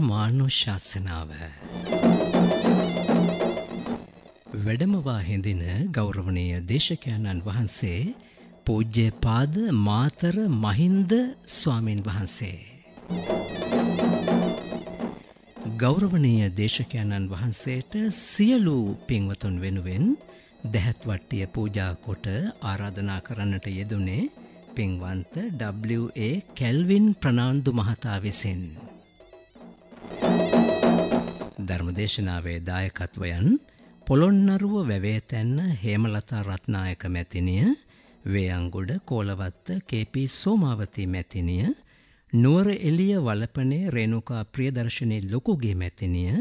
ධර්මානුශාසනාව වැඩමවා හැඳින ගෞරවනීය දේශකයන්න් වහන්සේ පූජ්‍ය පාද මාතර මහින්ද ස්වාමින් වහන්සේ ගෞරවනීය දේශකයන්න් වහන්සේට සියලු පින්වතුන් වෙනුවෙන් දැහැත් වට්ටිය පූජා කොට ආරාධනා කරන්නට යෙදුනේ පින්වන්ත WA කැල්වින් ප්‍රනාන්දු මහතා විසින්. ධර්මදේශනාවේ දායකත්වයන් පොළොන්නරුව වැවේතැන්න හේමලතා රත්නායක මැතිනිය වේයන්ගොඩ කෝලවත්ත කේපී සෝමාවතී මැතිනිය නුවර එළිය වලපනේ රේණුකා ප්‍රියදර්ශනී ලොකුගේ මැතිනිය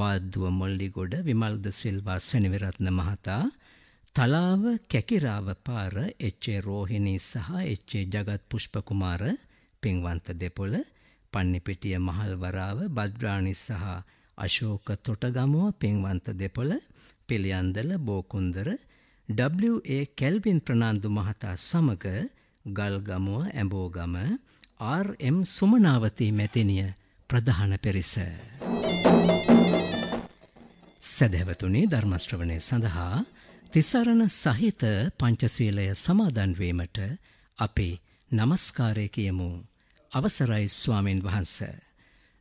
වාද්දුව මොල්ලිගොඩ විමල්ද සිල්වා සෙනවිරත්න මහතා තලාව කැකිරාව පාර එච්චේ රෝහිණී සහ එච්චේ ජගත් පුෂ්පකුමාර පින්වන්ත දෙපොළ පන්නිපිටිය මහල්වරාව බද්‍රාණි සහ අශෝක තොටගමුව පෙන්වන්ත දෙපොළ පිළියන්දල බෝකුන්දර WA කැල්වින් ප්‍රනාන්දු මහතා සමග ගල්ගමුව ඇඹෝගම RM සුමනාවතී මැතිනිය ප්‍රධාන පෙරිස. සැදැවතුනේ ධර්මශ්‍රවණය සඳහා තිසරණ සහිත පංචසීලය සමාදන්වීමට අපේ නමස්කාරය කියමු අවසරයි ස්වාමීන් වහන්සේ.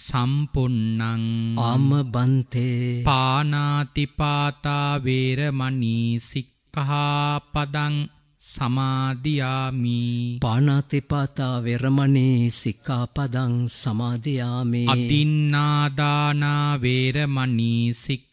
සම්පොන්නං අමබන්තේ පානාතිපාතා වේරමණී සික්ඛාපදං සමාදියාමි පානාතිපාතා වේරමණී සික්ඛාපදං සමාදියාමි අදින්නාදානා වේරමණී සික්ඛා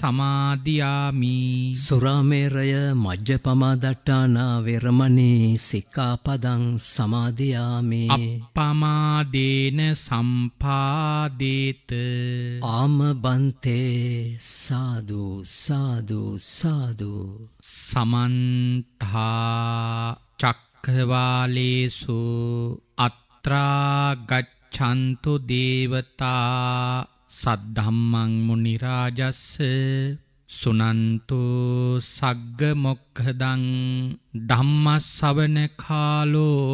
සමාදියාමි සුරාමේරය මජ්ජපමාදට්ඨානා වෙරමණී සික්ඛාපදං සමාදියාමි අප්පමාදේන සම්පාදේත ආමබන්තේ සාදු සාදු සාදු සමන්තා චක්කවාලේසු අත්‍රා ගච්ඡන්තු දේවතා සද්ධම්මං මුනි රාජස්ස සුනන්තු සග්ග මොක්ඛදං ධම්මස්සවන කාලෝ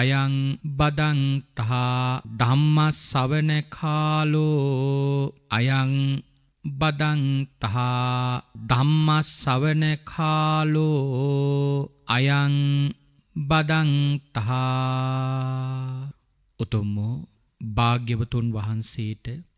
අයං බදන්තා ධම්මස්සවන කාලෝ අයං බදන්තා ධම්මස්සවන කාලෝ අයං බදන්තා උතුම්මෝ භාග්‍යවතුන් වහන්සේට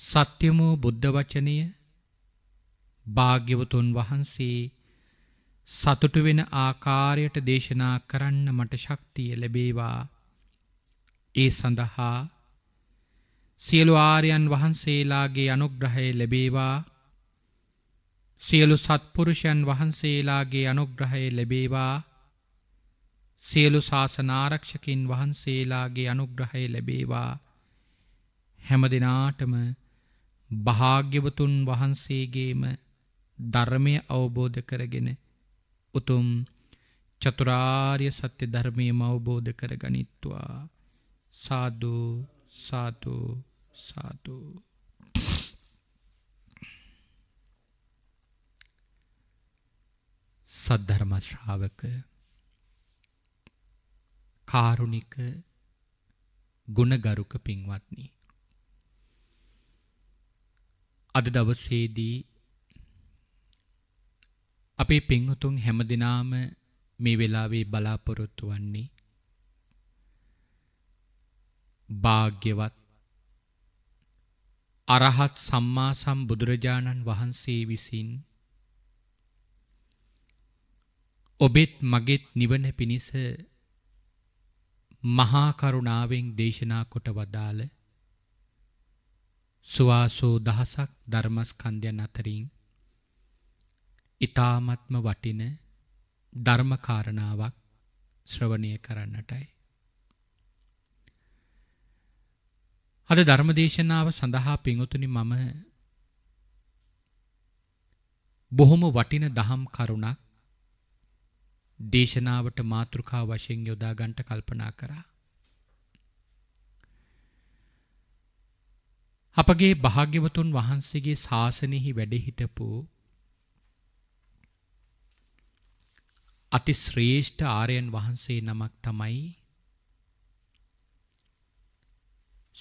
සත්‍යම බුද්ධ වචනය භාග්‍යවතුන් වහන්සේ සතුටු වෙන ආකාරයට දේශනා කරන්න මට ශක්තිය ලැබේවා. ඒ සඳහා සියලු ආර්යයන් වහන්සේලාගේ අනුග්‍රහය ලැබේවා. සියලු සත්පුරුෂයන් වහන්සේලාගේ අනුග්‍රහය ලැබේවා. සියලු ශාසනාරක්ෂකින් වහන්සේලාගේ අනුග්‍රහය ලැබේවා. හැම දිනාටම භාග්‍යවතුන් වහන්සේගේම ධර්මය අවබෝධ කරගෙන උතුම් චතුරාර්ය සත්‍ය ධර්මයම අවබෝධ කරගනිත්වා සාදු සාතු සාතු සද්ධර්ම ශ්‍රාවක කාරුණික ගුණගරුක පින්වත්නි අද දවසේදී අපේ පින්වතුන් හැමදිනාම මේ වෙලාවේ බලාපොරොත්තු වන්නේ භාග්‍යවත් අරහත් සම්මා සම්බුදුරජාණන් වහන්සේ විසින් ඔබෙත් මගෙත් නිවන පිණිස මහා කරුණාවෙන් දේශනා කොට වදාළ සුවාසෝ දහසක් ධර්මස්කන්ධයන් අතරින් ඊ타මත්ම වටින ධර්මකාරණාවක් ශ්‍රවණය කරන්නටයි. අද ධර්මදේශනාව සඳහා පිඟුතුනි මම බොහොම වටින දහම් කරුණක් දේශනාවට මාතෘකා වශයෙන් යොදා ගන්නට කල්පනා කරා. අපගේ භාග්‍යවතුන් වහන්සේගේ ශාසනයෙහි වැඩ හිටපු අති ශ්‍රේෂ්ඨ ආර්යයන් වහන්සේ නමක් තමයි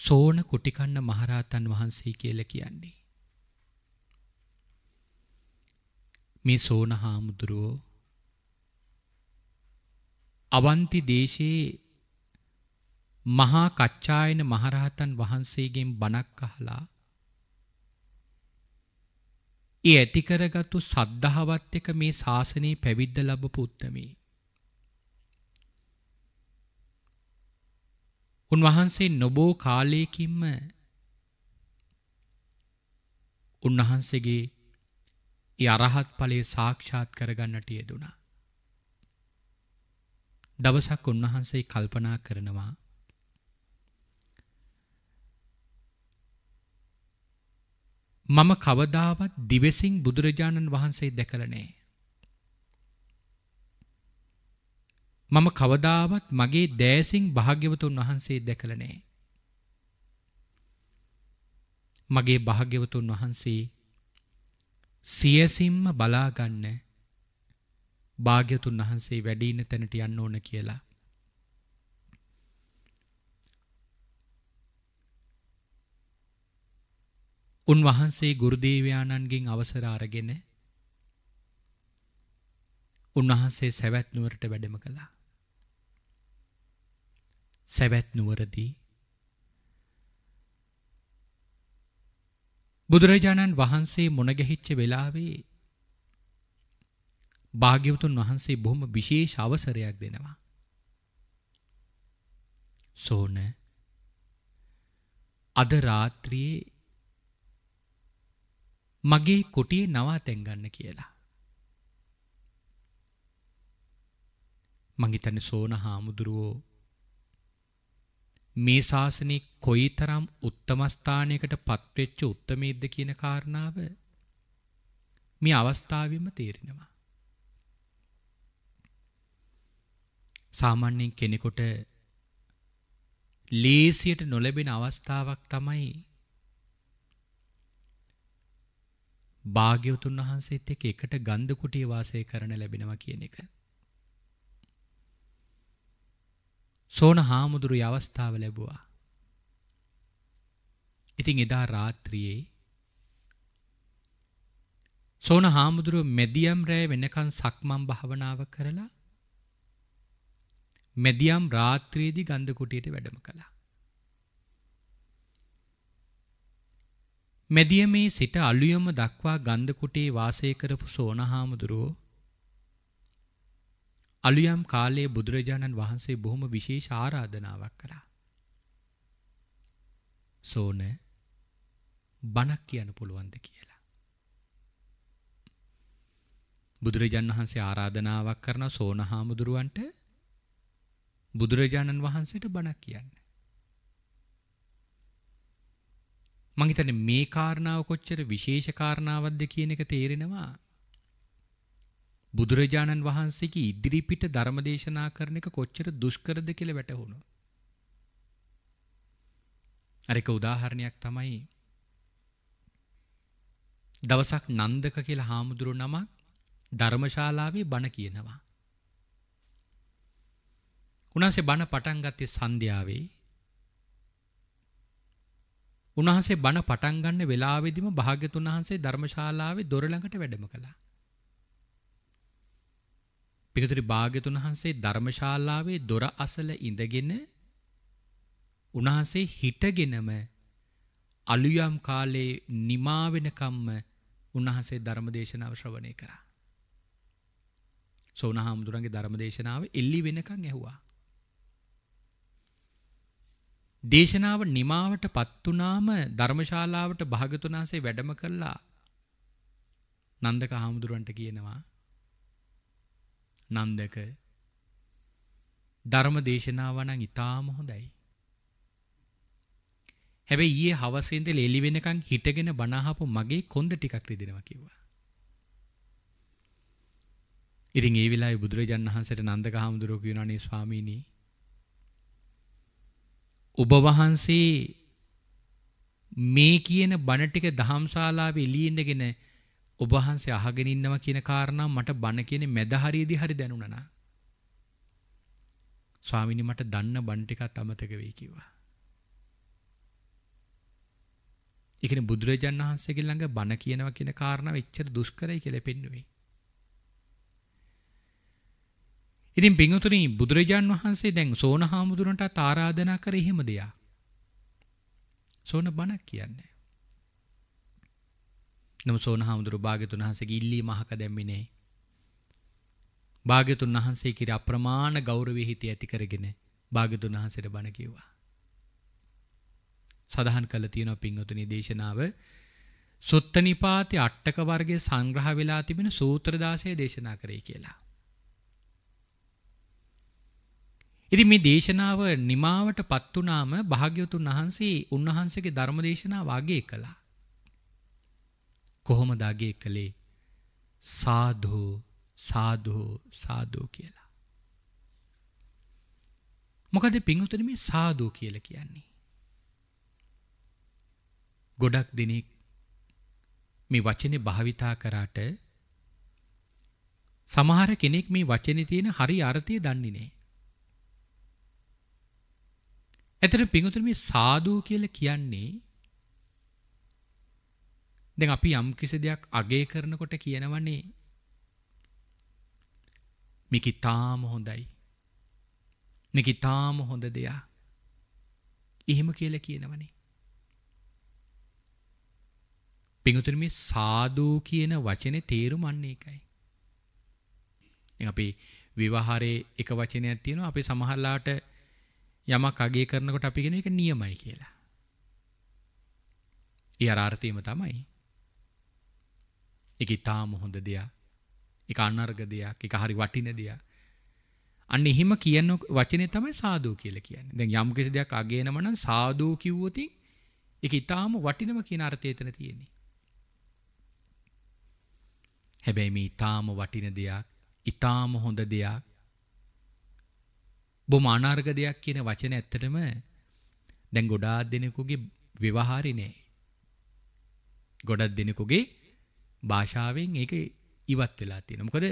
සෝණ කුටිකන්න මහරහතන් වහන්සේ කියලා කියන්නේ. මේ සෝණ හාමුදුරුවෝ අවන්ති දේශයේ මහා කච්චායන මහරහතන් වහන්සේගෙන් බණක් අහලා ඒ ඇති කරගත්තු සද්ධාවත් එක මේ ශාසනයේ පැවිද්ද ලැබපු උත්මේ උන්වහන්සේ නොබෝ කාලයකින්ම උන්වහන්සේගේ ඒ අරහත් ඵලයේ සාක්ෂාත් කරගන්නට යෙදුණා. දවසක් උන්වහන්සේ කල්පනා කරනවා මම කවදාවත් දිවසින් බුදුරජාණන් වහන්සේ දැකලා නැහැ. මම කවදාවත් මගේ දෑසින් භාග්‍යවතුන් වහන්සේ දැකලා නැහැ. මගේ භාග්‍යවතුන් වහන්සේ සියසින්ම බලාගන්න භාග්‍යතුන් වහන්සේ වැඩීන තැනට යන්න ඕන කියලා උන්වහන්සේ ගුරුදේවයාණන්ගෙන් අවසර අරගෙන උන්වහන්සේ සැවැත් නුවරට වැඩම කළා. සැවැත් නුවරදී බුදුරජාණන් වහන්සේ මුණගැහිච්ච වෙලාවේ භාග්‍යවතුන් වහන්සේ බොහොම විශේෂ අවසරයක් දෙනවා. සෝන අද රාත්‍රියේ මගේ කොටියේ නවාතැන් ගන්න කියලා. මං හිතන්නේ සෝන හාමුදුරුවෝ මේ ශාසනයේ කොයිතරම් උත්තම ස්ථානයකට පත්වෙච්ච උත්තමීද්ද කියන කාරණාව මේ අවස්ථාවෙම තේරෙනවා. සාමාන්‍යයෙන් කෙනෙකුට ලේසියට නොලැබෙන අවස්ථාවක් තමයි භාග්‍යවතුන් වහන්සේත් එක්ක එකට ගන්ධ කුටියේ වාසය කරන ලැබෙනවා කියන එක. සෝන හාමුදුරුවෝ අවස්ථාව ලැබුවා. ඉතින් එදා රාත්‍රියේ සෝන හාමුදුරුව මෙදියම් රෑ වෙනකන් සක්මන් භාවනාව කරලා මෙදියම් රාත්‍රියේදී ගන්ධ කුටියට වැඩම කළා. මැදියමේ සිට අලුයම දක්වා ගන්ධකුටේ වාසය කරපු සෝනහාමුදුරුවෝ අලුයම් කාලයේ බුදුරජාණන් වහන්සේ බොහොම විශේෂ ආරාධනාවක් කරා. සෝන බණක් කියන්න පුළුවන්ද කියලා. බුදුරජාණන් වහන්සේ ආරාධනාවක් කරන සෝනහාමුදුරුවන්ට බුදුරජාණන් වහන්සේට බණක් කියන්න. මං හිතන්නේ මේ කාරණාව කොච්චර විශේෂ කාරණාවක්ද කියන එක තේරෙනවා. බුදුරජාණන් වහන්සේගේ ඉදිරිපිට ධර්ම දේශනා කරන එක කොච්චර දුෂ්කරද කියලා වැටහුණා. අරක උදාහරණයක් තමයි දවසක් නන්දක කියලා හාමුදුරුව නමක් ධර්මශාලාවේ බණ කියනවා. උනාසේ බණ පටන් ගත්තේ සන්ධ්‍යාවේ උන්වහන්සේ බණ පටන් ගන්න වෙලාවේදීම භාග්‍යතුන් වහන්සේ ධර්මශාලාවේ දොර ළඟට වැඩම කළා. පිටුතරි භාග්‍යතුන් වහන්සේ ධර්මශාලාවේ දොර අසල ඉඳගෙන උන්වහන්සේ හිටගෙනම අලුයම් කාලේ නිමා වෙනකම්ම උන්වහන්සේ ධර්මදේශනාව ශ්‍රවණය කරා. සෝනහාමුදුරන්ගේ ධර්මදේශනාව එල්ලි වෙනකන් ඇහුවා. දේශනාව නිමාවට පත් වුණාම ධර්මශාලාවට භාගතුන් වහන්සේ වැඩම කළා. නන්දක හාමුදුරන්ට කියනවා නන්දක ධර්ම දේශනාව නම් ඊටාම හොඳයි. හැබැයි ඊයේ හවසේ ඉඳලා එළි වෙනකන් හිටගෙන බණ අහපු මගේ කොන්ද ටිකක් රිදෙනවා කිව්වා. ඉතින් ඒ වෙලාවේ බුදුරජාණන් වහන්සේට නන්දක හාමුදුරුවෝ කියනවානේ ස්වාමීනි ඔබ වහන්සේ මේ කියන බණ ටික දහම්ශාලාවේ එළිය ඉඳගෙන ඔබ වහන්සේ අහගෙන ඉන්නවා කියන කාරණා මට බණ කියන මැද හරියේදී හරි දැනුණා නා. ස්වාමිනී මට දන්න බණ ටිකත් අමතක වෙයි කිව්වා. ඒ කියන්නේ බුදුරජාණන් වහන්සේගේ ළඟ බණ කියනවා කියන කාරණාව එච්චර දුෂ්කරයි කියලා පෙන්නුවේ. ඉතින් පිංගුතුනි බුදුරජාන් වහන්සේ දැන් සෝන හාමුදුරන්ටත් ආරාධනා කර එහෙම දෙයක්. සෝන බණක් කියන්නේ. නම් සෝන හාමුදුරු භාග්‍යතුන් වහන්සේගේ ඉල්ලීම අහක දැම්මේ නැහැ. භාග්‍යතුන් වහන්සේ කිරි අප්‍රමාණ ගෞරවයේ හිත ඇති කරගෙන භාග්‍යතුන් වහන්සේට බණ කිව්වා. සදහන් කළ තියෙනවා පින්වතුනි දේශනාව සුත්තනිපාති අට්ටක වර්ගයේ සංග්‍රහ වෙලා තිබෙන සූත්‍ර 16 දේශනා කරේ කියලා. ඉතින් මේ දේශනාව නිමාවටපත් උනාම භාග්‍යවතුන් වහන්සේ උන්වහන්සේගේ ධර්ම දේශනාව වාගේ කළා. කොහොමද වාගේ කළේ? සාධු සාධු සාධු කියලා. මොකද පින්වතුනි මේ සාධු කියලා කියන්නේ? ගොඩක් දෙනෙක් මේ වචනේ භාවිතා කරාට සමහර කෙනෙක් මේ වචනේ තියෙන හරි අර්ථය දන්නේ නැහැ. ඇතර පිඟුතුන් මේ සාදු කියලා කියන්නේ දැන් අපි යම් කිසි දෙයක් අගය කරනකොට කියනවනේ මේක ඊටාම හොඳයි. මේක ඊටාම හොඳ දෙයක්. එහෙම කියලා කියනවනේ. පිඟුතුන් මේ සාදු කියන වචනේ තේරුම අන්න ඒකයි. දැන් අපි විවාහරේ එක වචනයක් තියෙනවා අපි සමහරලාට යමක් අගය කරනකොට අපි කියන එක නියමයි කියලා. ඒ අරාර්ථයම තමයි. ඒක ඊටාම හොඳ දෙයක්. ඒක අනර්ග දෙයක්. ඒක හරි වටින දෙයක්. අන්න එහෙම කියන වචනේ තමයි සාදු කියලා කියන්නේ. දැන් යම් කිසි දෙයක් අගේනම නම් සාදු කිව්වොත් ඒක ඊටාම වටිනම කියන අර්ථය එතන තියෙන්නේ. හැබැයි මේ ඊටාම වටින දෙයක්, ඊටාම හොඳ දෙයක් බොහොම අනාර්ග දෙයක් කියන වචන ඇත්තටම දැන් ගොඩාක් දෙනෙකුගේ ව්‍යවහාරේ නෑ. ගොඩක් දෙනෙකුගේ භාෂාවෙන් ඒක ඉවත් වෙලා තියෙනවා. මොකද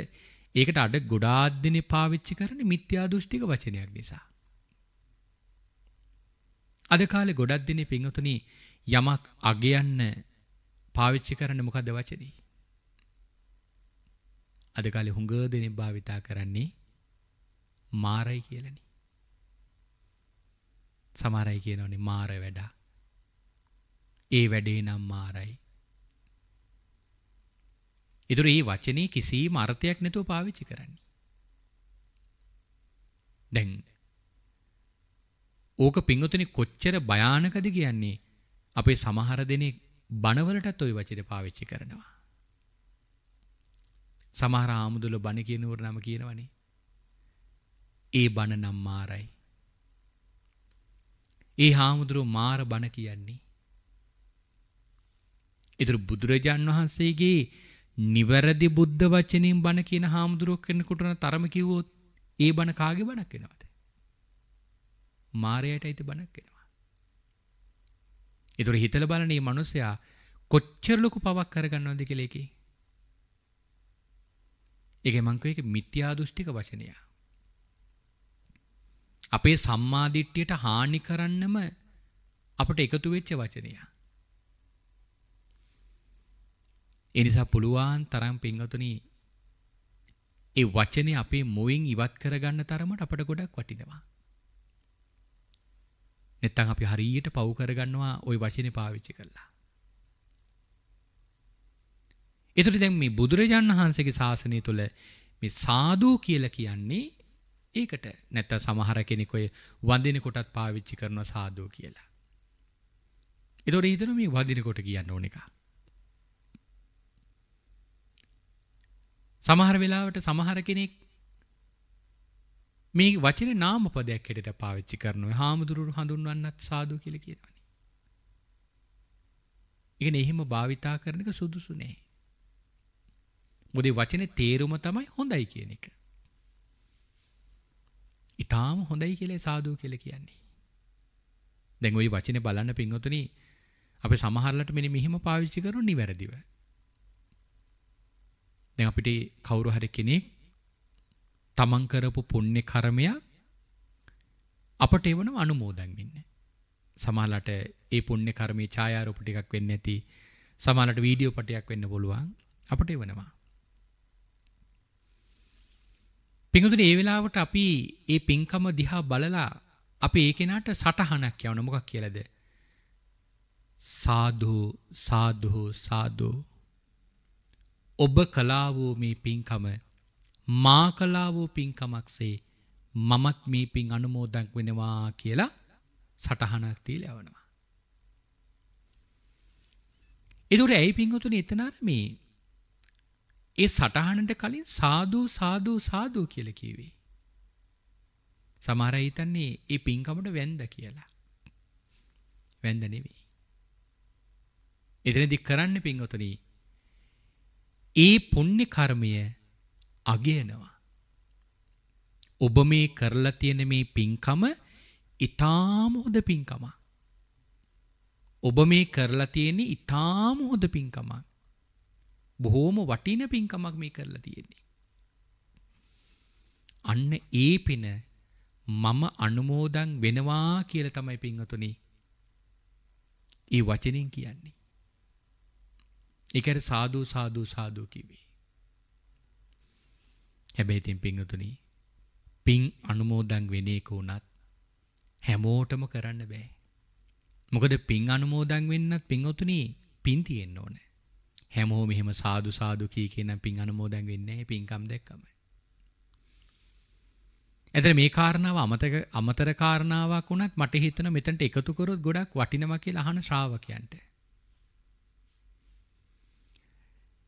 ඒකට අඩ ගොඩාක් දෙනේ පාවිච්චි කරන මිත්‍යා දෘෂ්ටික වචනයක් නිසා. අද කාලේ ගොඩක් දෙනේ පින්වතුනි යමක් අගයන්න පාවිච්චි කරන්නේ මොකද වචනේ? අද කාලේ හුඟ දෙනේ භාවිතා කරන්නේ මාරයි කියලානේ. සමහරයි කියනවනේ මාර වැඩා. ඒ වැඩේ නම් මාරයි. ඊටරි මේ වචනේ කිසිම අර්ථයක් නැතුව පාවිච්චි කරන්නේ. දැන් ඕක පින්වතුනි කොච්චර භයානකද කියන්නේ අපේ සමහර දෙනේ බණවලටත් ওই වචනේ පාවිච්චි කරනවා. සමහර ආමුදුල බණ කියනවර නම කියනවනේ. ඒ බණ නම් මාරයි. ඒ හාමුදුරුව මාර බණ කියන්නේ. ඉතුරු බුදුරජාන් වහන්සේගේ නිවැරදි බුද්ධ වචනයෙන් බණ කියන හාමුදුරුවක් කෙනෙකුට නම් තරම කිව්වොත් ඒ බණ කාගේ බණක් වෙනවද? මාරයට ඇයිද බණක් වෙනවා. ඒතර හිතලා බලන මේ මිනිසයා කොච්චර ලොකු පවක් කරගන්නවද කියලා එකේ. ඒකේ මං කියේක මිත්‍යා දෘෂ්ටික වචනයක්. අපේ සම්මාදිට්ඨියට හානි කරන්නම අපට එකතු වෙච්ච වචනය. ඒ නිසා පුළුවන් තරම් පින්වතුනි ඒ වචනේ අපේ මොයින් ඉවත් කරගන්න තරමට අපට ගොඩක් වටිනවා. නැත්තම් අපි හරියට පව් කරගන්නවා ওই වචනේ පාවිච්චි කරලා. ඒතර දැන් මේ බුදුරජාණන් වහන්සේගේ ශාසනය තුළ මේ සාදු කියලා කියන්නේ ඒකට නැත්ත සමහර කෙනෙකොය වදිනකොටත් පාවිච්චි කරන සාදෝ කියලා. එතොට ඉතන මේ වදිනකොට කියන්න ඕන එක. සමහර වෙලාවට සමහර කෙනෙක් මේ වචන නාමපදයක් හෙට පාවිච්චි කරනවා හාමුදුරුවරු හඳුන්වන්නත් සාදු කියලා කියනවනේ. ඉගෙන එහෙම භාවිතා කරන එක සුදුසු නෑ. මොදේ වචනේ තේරුම තමයි හොඳයි කියන එක. ඉතාම හොඳයි කියලේ සාදූ කියල කියන්නේ. දැන් ওই වචනේ බලන්න පින්වතුනි අපි සමහරලට මෙනි මෙහිම පාවිච්චි කරන නිවැරදිව. දැන් අපිට කවුරු හරි කෙනෙක් තමන් කරපු පුණ්‍ය කර්මයක් අපට එවනව අනුමෝදන් වෙන්න. සමහරලට ඒ පුණ්‍ය කර්මයේ ඡායාරූප ටිකක් වෙන්න ඇති. සමහරලට වීඩියෝ පටයක් වෙන්න පුළුවන්. අපට එවනවා. පිඟුතුනි ඒ වෙලාවට අපි ඒ පින්කම දිහා බලලා අපි ඒ කෙනාට සටහනක් යවන මොකක් කියලාද? සාදු සාදු සාදු ඔබ කළා වූ මේ පින්කම මා කළා වූ පින්කමක්සේ මමත් මේ පින් අනුමෝදන් වෙනවා කියලා සටහනක් තියලා යවනවා. ඒ දුර ඇයි පින්වතුනි එතන අර මේ ඒ සටහනට කලින් සාදු සාදු සාදු කියලා කිව්වේ. සමහර අය හිතන්නේ ඒ පින්කමට වැන්ද කියලා. වැන්ද නෙවෙයි. එතනදි කරන්න පින්වතුනි ඒ පුණ්‍ය කර්මය අගයනවා. ඔබ මේ කරලා තියෙන මේ පින්කම ඊටාම හොඳ පින්කමක්. ඔබ මේ කරලා තියෙන ඊටාම හොඳ පින්කමක්. බොහෝම වටින පින්කමක් මේ කරලා තියෙන්නේ. අන්න ඒ පින මම අනුමෝදන් වෙනවා කියලා තමයි පින්වතුනි. ඒ වචනෙන් කියන්නේ. ඒකට සාදු සාදු සාදු කිව්වේ. හැබැයි තින් පින්වතුනි පින් අනුමෝදන් වෙන එක උනත් හැමෝටම කරන්න බෑ. මොකද පින් අනුමෝදන් වෙන්නත් පින්වතුනි පින් තියෙන්න ඕනේ. හැමෝ මෙහෙම සාදු සාදු කී කියනම් පින් අනුමෝදන් වෙන්නේ නැහැ පින්කම් දැක්කමයි. එතන මේ කාරණාව අමතක අමතර කාරණාවක් වුණත් මට හිතෙන මෙතනට එකතු කරොත් ගොඩක් වටිනවා කියලා අහන ශ්‍රාවකයන්ට.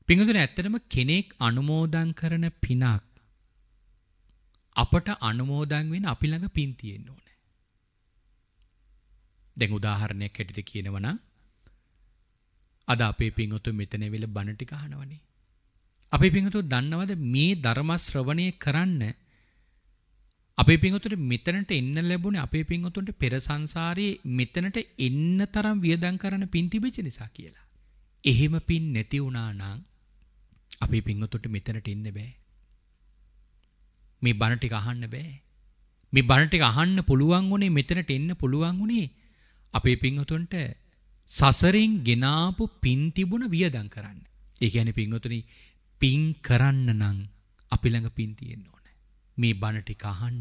පින්දුනේ ඇත්තටම කෙනෙක් අනුමෝදන් කරන පිනක් අපට අනුමෝදන් වෙන අපි ළඟ පින් තියෙන්න ඕනේ. දැන් උදාහරණයක් හැටියට කියනවා නම් අද අපේ පිංහතුන් මෙතන වෙල බණ ටික අහනවනේ. අපේ පිංහතුන් දන්නවද මේ ධර්ම ශ්‍රවණය කරන්න අපේ පිංහතුන්ට මෙතනට එන්න ලැබුණේ අපේ පිංහතුන්ට පෙර සංසාරයේ මෙතනට එන්න තරම් වියදම් කරන පින් තිබෙච්ච නිසා කියලා. එහෙම පින් නැති වුණා නම් අපේ පිංහතුන්ට මෙතනට එන්න බෑ. මේ බණ ටික අහන්න බෑ. මේ බණ ටික අහන්න පුළුවන් උනේ මෙතනට එන්න පුළුවන් උනේ අපේ පිංහතුන්ට සසරෙන් ගෙනාපු පින් තිබුණ වියදම් කරන්න. ඒ කියන්නේ පින්වතුනි පින් කරන්න නම් අපි ළඟ පින් තියෙන්න ඕනේ. මේ බණ ටික අහන්න.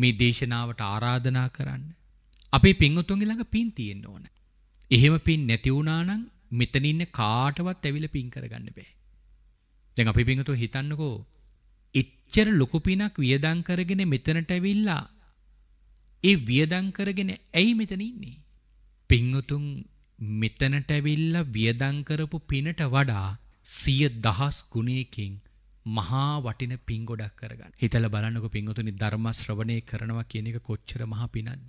මේ දේශනාවට ආරාධනා කරන්න. අපේ පින්වතුන්ගේ ළඟ පින් තියෙන්න ඕනේ. එහෙම පින් නැති වුණා නම් මෙතන ඉන්න කාටවත් ඇවිල්ලා පින් කරගන්න බෑ. දැන් අපි පින්වතුන් හිතන්නකෝ එච්චර ලොකු පිනක් වියදම් කරගෙන මෙතනට ඇවිල්ලා ඒ වියදම් කරගෙන ඇයි මෙතන ඉන්නේ? පිංවතුන් මෙතනට ඇවිල්ලා වියදම් කරපු පිනට වඩා සිය දහස් ගුණයකින් මහා වටින පින් ගොඩක් කරගන්න. හිතලා බලන්නකෝ පින්වතුනි ධර්ම ශ්‍රවණය කරනවා කියන එක කොච්චර මහා පිනක්ද?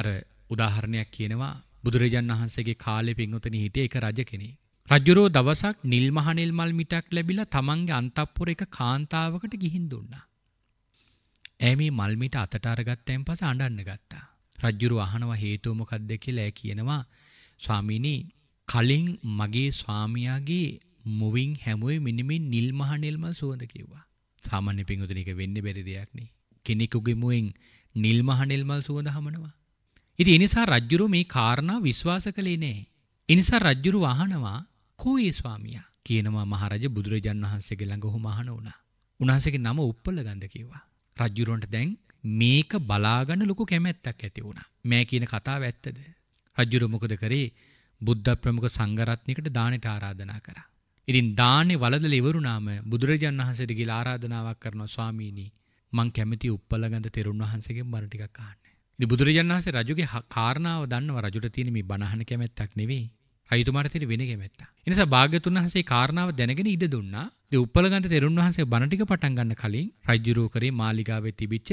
අර උදාහරණයක් කියනවා බුදුරජාන් වහන්සේගේ කාලේ පින්වතුනි හිටියේ එක රජ කෙනෙක්. රජුරෝ දවසක් නිල් මහ නිල් මල් මිටක් ලැබිලා තමන්ගේ අන්තපුර එක කාන්තාවකට ගිහින් දුන්නා. ඇය මේ මල් මිට අතට අරගත්තයින් පස්සේ අඬන්න ගත්තා. රජ්ජුරු අහනවා හේතුව මොකක්ද කියලා කියනවා ස්වාමීනි කලින් මගේ ස්වාමියාගේ මුවින් හැමුවේ මිනිමේ නිල් මහ නිල්මල් සුවඳ කිව්වා. සාමාන්‍ය පින්වතුනි එක වෙන්න බැරි දෙයක් නේ. කෙනෙකුගේ මුවෙන් නිල් මහ නිල්මල් සුවඳ හමනවා. ඉතින් ඒ නිසා රජ්ජුරු මේ කාරණා විශ්වාස කළේ නැහැ. ඒ නිසා රජ්ජුරු අහනවා කෝයේ ස්වාමියා කියනවා මහරජ බුදුරජාන් වහන්සේගේ ළඟ ඔහුම අහන වුණා. උන්වහන්සේගේ නම උප්පලගන්ධ කිව්වා. රජ්ජුරුවන්ට දැන් මේක බලාගන්න ලොකු කැමැත්තක් ඇති වුණා. මේ කියන කතාව ඇත්තද? රජුර මොකද කරේ? බුද්ධ ප්‍රමුඛ සංඝරත්නයකට දානෙට ආරාධනා කරා. ඉතින් දානේ වලදල ඉවරුනාම බුදුරජාන් වහන්සේට ගිහිලා ආරාධනාවක් කරනවා ස්වාමීනි මං කැමති උප්පලගන්ධ තෙරුණ වහන්සේගෙන් බණ ටිකක් අහන්න. ඉතින් බුදුරජාන් වහන්සේ රජුගේ කාරණාව දන්නව රජුට තියෙන මේ බණහන කැමැත්තක් නෙවෙයි. අයිතුමාට තෙර වෙන කැමැත්තා. ඒ නිසා භාග්‍යතුන් වහන්සේ කාරණාව දැනගෙන ඉඩ දුන්නා. ඒ උපලගන්ත තෙරුන් වහන්සේ බණ ටික පටන් ගන්න කලින් රජ්ජුරුව කරේ මාලිගාවේ තිබිච්ච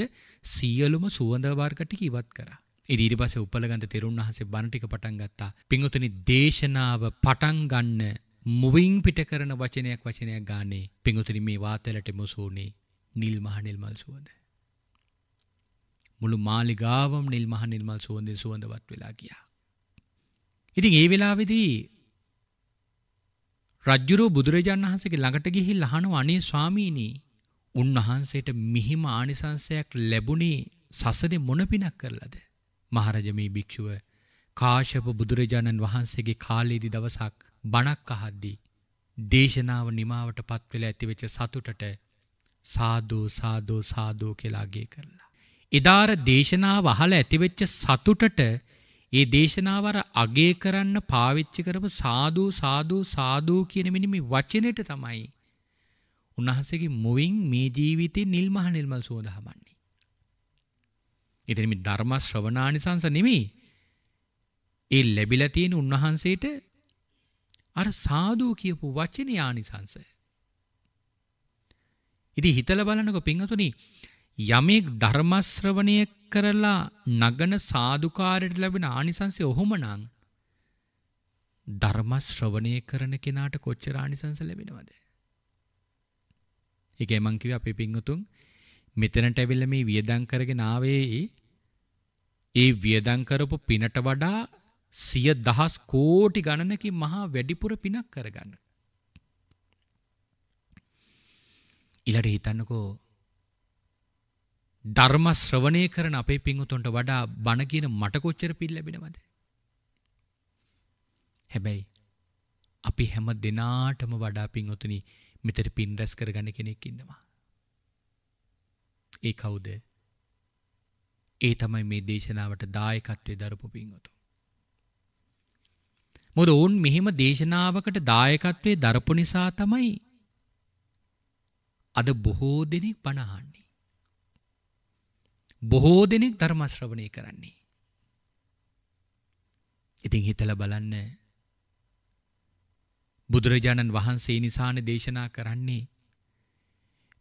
සියලුම සුවඳ වර්ග ටික ඉවත් කරා. ඉතින් ඊට පස්සේ උපලගන්ත තෙරුන් වහන්සේ බණ ටික පටන් ගත්තා. පින්වතුනි දේශනාව පටන් ගන්න මුවින් පිට කරන වචනයක් වචනයක් ගානේ පින්වතුනි මේ වාතලට මොසෝනේ නිල් මහ නිල් මල් සුවඳ. මුළු මාලිගාවම නිල් මහ නිල් මල් සුවඳෙන් සුවඳවත් වෙලා ගියා. ඉතින් ඒ වෙලාවේදී රජ්ජුරුව බුදුරජාණන් වහන්සේගේ ළඟට ගිහිල්ලා අහනවා අනේ ස්වාමීනි උන්වහන්සේට මිහිම ආනිසංසයක් ලැබුණේ සසරේ මොන පිනක් කරලාද? මහරජ මේ භික්ෂුව කාශ්‍යප බුදුරජාණන් වහන්සේගේ කාලයේදී දවසක් බණක් අහද්දී දේශනාව නිමාවටපත් වෙලා ඇතිවෙච්ච සතුටට සාදෝ සාදෝ සාදෝ කියලා ගේ කරලා. ඉදාර දේශනාව අහලා ඇතිවෙච්ච සතුටට ඒ දේශනාවර අගේ කරන්න පාවිච්චි කරපු සාදු සාදු සාදු කියන මිනිම වචනෙට තමයි උන්වහන්සේගේ මුවින් මේ ජීවිතේ නිල්මහ නිල්මල් සුවඳ හමන්නේ. ඉතින් මේ ධර්ම ශ්‍රවණානිසංස නෙමෙයි. ඒ ලැබිලා තියෙන උන්වහන්සේට අර සාදු කියපු වචනේ ආනිසංස. ඉතින් හිතලා බලනකො පින්වතුනි යමෙක් ධර්ම ශ්‍රවණයේ කරලා නගන සාදුකාරයට ලැබෙන ආනිසංසය ඔහොමනම් ධර්ම ශ්‍රවණය කරන කෙනාට කොච්චර ආනිසංස ලැබෙනවද? ඒකයි මං කිව්වේ අපේ පින්වතුන් මෙතනට ඇවිල්ලා මේ වියදම් කරගෙන ආවේ ඒ වියදම් කරපු පිනට වඩා සිය දහස් කෝටි ගණනකින් මහා වැඩිපුර පිනක් කරගන්න. ඊළඟට හිතන්නකෝ ධර්ම ශ්‍රවණය කරන අපේ පිංහුතුන්ට වඩා බණ කියන මට කොච්චර පිල් ලැබෙනවද? හැබැයි අපි හැම දිනාටම වඩා පිංහුතුනි මෙතර පින් රැස් කරගන්න කෙනෙක් ඉන්නවා. ඒ කවුද? ඒ තමයි මේ දේශනාවට දායකත්වයේ දරපු පිංහුතුන්. මොකද ඔවුන් මෙහෙම දේශනාවකට දායකත්වයේ දරපු නිසා තමයි අද බොහෝ දෙනෙක් බණ බොහෝ දෙනෙක් ධර්මශ්‍රවණය කරන්නේ. ඉතින් හිතල බලන්න බුදුරජාණන් වහන්සේ නිසාන දේශනා කරන්නේ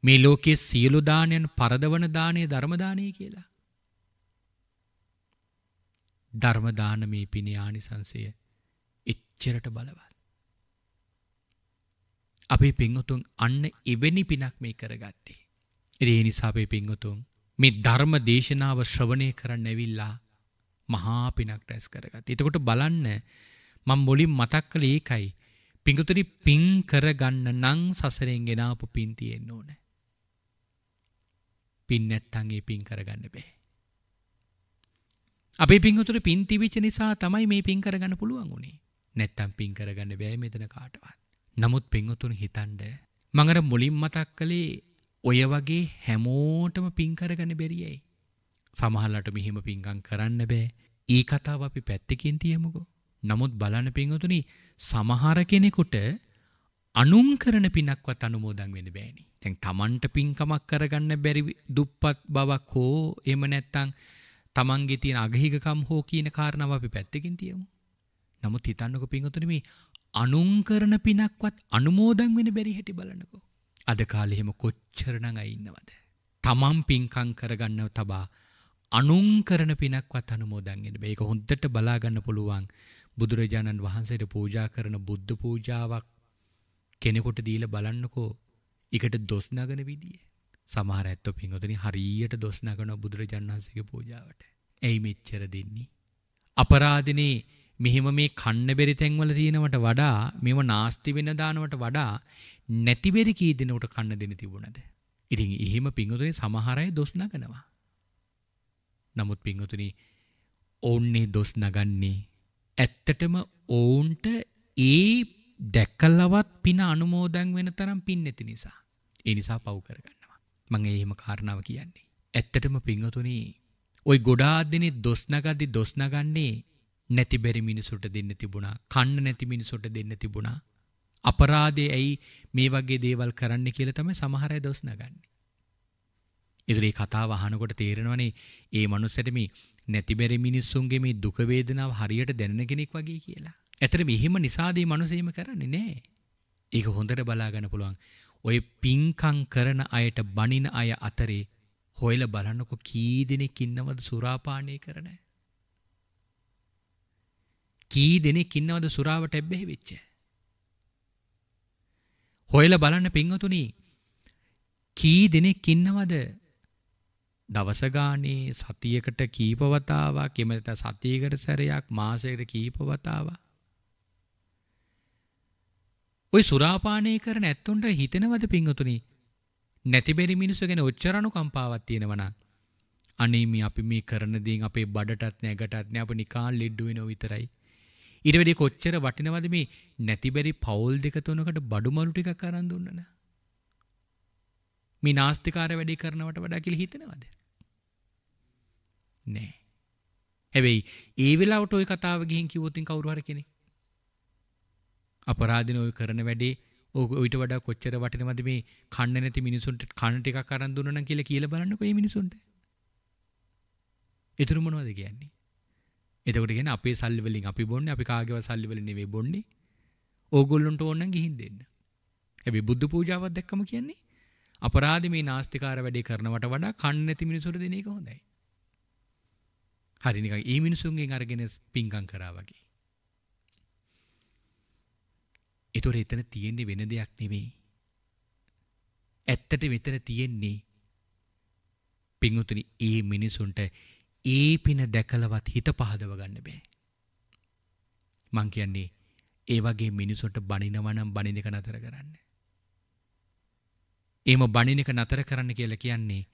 මේ ලෝකයේ සියලු දානයන් පරදවන දානය ධර්ම දානය කියලා. ධර්ම දාන මේ පිනේ ආනිසංසය එච්චරට බලවත්. අපේ පින්වතුන් අන්න එවැනි පිනක් මේ කරගත්තේ. ඒ නිසා අපේ පින්වතුන් මේ ධර්ම දේශනාව ශ්‍රවණය කරන්න ඇවිල්ලා මහා පිනක් රැස් කරගත්. එතකොට බලන්න මම මුලින් මතක් කළේ ඒකයි. පිඟුතුනි පිං කරගන්න නම් සසරෙන් ගෙනාපු පිං තියෙන්න ඕනේ. පින් නැත්තං ඒ පින් කරගන්න බෑ. අපේ පින්තුර පින් තිබිච්ච නිසා තමයි මේ පින් කරගන්න පුළුවන් වුණේ. නැත්තම් පින් කරගන්න බෑ මෙතන කාටවත්. නමුත් පින්තුන් හිතන්ඩ මඟර මුලින් මතක් කළේ ඔය වගේ හැමෝටම පින් කරගන්න බැරියයි. සමහරලාට මෙහෙම පින්කම් කරන්න බෑ. ඊ කතාව අපි පැත්තකින් තියමුකෝ. නමුත් බලන්න පින්වතුනි සමහර කෙනෙකුට අනුන් කරන පිනක්වත් අනුමෝදන් වෙන්න බෑනේ. දැන් Tamanට පින්කමක් කරගන්න බැරි දුප්පත් බවක් හෝ එහෙම නැත්නම් Tamanගේ තියෙන අගහිගකම් හෝ කියන කාරණාව අපි පැත්තකින් තියමු. නමුත් හිතන්නකෝ පින්වතුනි මේ අනුන් කරන පිනක්වත් අනුමෝදන් වෙන්න බැරි හැටි බලන්නකෝ. අද කාලෙහෙම කොච්චරණඟ ඉන්නවද. තමම් පින්කං කරගන්නව තබා අනුන් කරන පිනක්වත් අනුමෝදන්ගෙන මේක හොඳට බලාගන්න පුළුවන් බුදුරජාණන් වහන්සේට පූජා කරන බුද්ධ පූජාවක් කෙනෙකුට දීල බලන්නකෝ එකට දොස් නගන විදිය. සමහර ඇත්තෝ පින්වතුනි හරියට දොස් නගන බුදුරජාණන් වහන්සේගේ පූජාවට. ඇයි මෙච්චර දෙන්නේ? අපරාධනේ මෙහෙම මේ කන්න බෙරි තැන්වල තියෙනවට වඩා මේව නාස්ති වෙන දානවට වඩා නැතිවෙරි කී දෙනට කන්න දෙන තිබුණද. ඉතින් එහෙම පිංහතුනේ සමහරය දොස් නගනවා. නමුත් පිංහතුන ඔවුන්නේ දොස් නගන්නේ ඇත්තටම ඔවුන්ට ඒ දැක්කල්ලවත් පින අනුමෝදැන් වෙන තරම් පින් නැති නිසා. ඒ නිසා පව් කරගන්නවා. මං එහෙම කාරණාව කියන්නේ. ඇත්තටම පිංහතුනී ඔයි ගොඩාදනෙ දොස්නගදදි දොස්නගන්නේ නැතිබැරි මිනිසුට දෙන්න තිබුණා කන්න නැති මිනිසුට දෙන්න තිබුණා අපරාදේ ඇයි මේ වගේ දේවල් කරන්න කියලා තමයි සමහර අය දොස් නගන්නේ. ඒතර මේ කතාව අහනකොට තේරෙනවනේ ඒ මනුස්සට මේ නැතිබැරි මිනිස්සුන්ගේ මේ දුක වේදනාව හරියට දැනෙන කෙනෙක් වගේ කියලා. ඇතර මේ හිම නිසාදී මනුස්සයම කරන්නේ නෑ. ඒක හොඳට බලා ගන්න පුළුවන්. ඔය පිංකම් කරන අයට බනින අය අතරේ හොයලා බලන්නකො කී දෙනෙක් ඉන්නවද සුරාපානය කරන? කී දෙනෙක් ඉන්නවද සුරාවට ඇබ්බැහි වෙච්චේ? හොයල බලන්න පිංහතුනී කී දෙනෙක් ඉන්නවද දවසගානේ සතියකට කීපවතාවක් එමත සතියකට සැරයක් මාසයකට කීපවතාවක් ඔය සුරාපානය කරන ඇත්තුන්ට හිතෙනවද පිංගතුනි නැතිබෙරි මිනිස්සු ගැන ඔච්චරණු කම්පාවක් තියෙනවනම් අනේ මේ අපි මේ කරන දේන් අපේ බඩටත් නැගටත් නෑ අප නිකන් ලෙඩ වෙනව විතරයි ඉරවැඩි කොච්චර වටිනවද මේ නැතිබැරි පවුල් දෙක තුනකට බඩු මලු ටිකක් අරන් දුන්නන. මේ නාස්තිකාර වැඩි කරනවට වඩා කියලා හිතනවද? නෑ. හැබැයි ඒ වෙලාවට ওই කතාව ගිහින් කිව්වොත් කවුරු හරි කෙනෙක් අපරාධින ওই කරන වැඩේ ඔයිට වඩා කොච්චර වටිනවද මේ කන්න නැති මිනිසුන්ට කන ටිකක් අරන් දුන්නා නම් කියලා කියලා බලන්නකෝ මේ මිනිසුන්ට. ඒතරු මොනවද කියන්නේ? එතකොට ගෙන අපේ සල්ලිවලින් අපි බොන්න අපි කාගව සල්ලිවල නෙවේ බොන්නේ ඕගොල්ලොන්ට ඕන්න ගිහින් දෙන්න. හැබි බුද්ධ පූජාවත් දැක්කම කියන්නේ අපරාධ මේ නාස්තිකාර වැඩේ කරනවට වඩා කන්න නැති මිනිසුන්ට දෙන එක හොඳයි. හරි නිකන් ඒ මිනිසුන්ගෙන් අරගෙන පිංකම් කරා වගේ. ඒතොර එතන තියෙන්නේ වෙන දෙයක් නෙවෙයි. ඇත්තට මෙතන තියෙන්නේ පිංගුතුනි ඒ මිනිසුන්ට ඒ පින දැකලවත් හිත පහදව ගන්න බෑ. මං කියන්නේ ඒ වගේ මිනිසුන්ට බනිනවා නම් බනින එක නතර කරන්න. එහෙම බනින එක නතර කරන්න කියලා කියන්නේ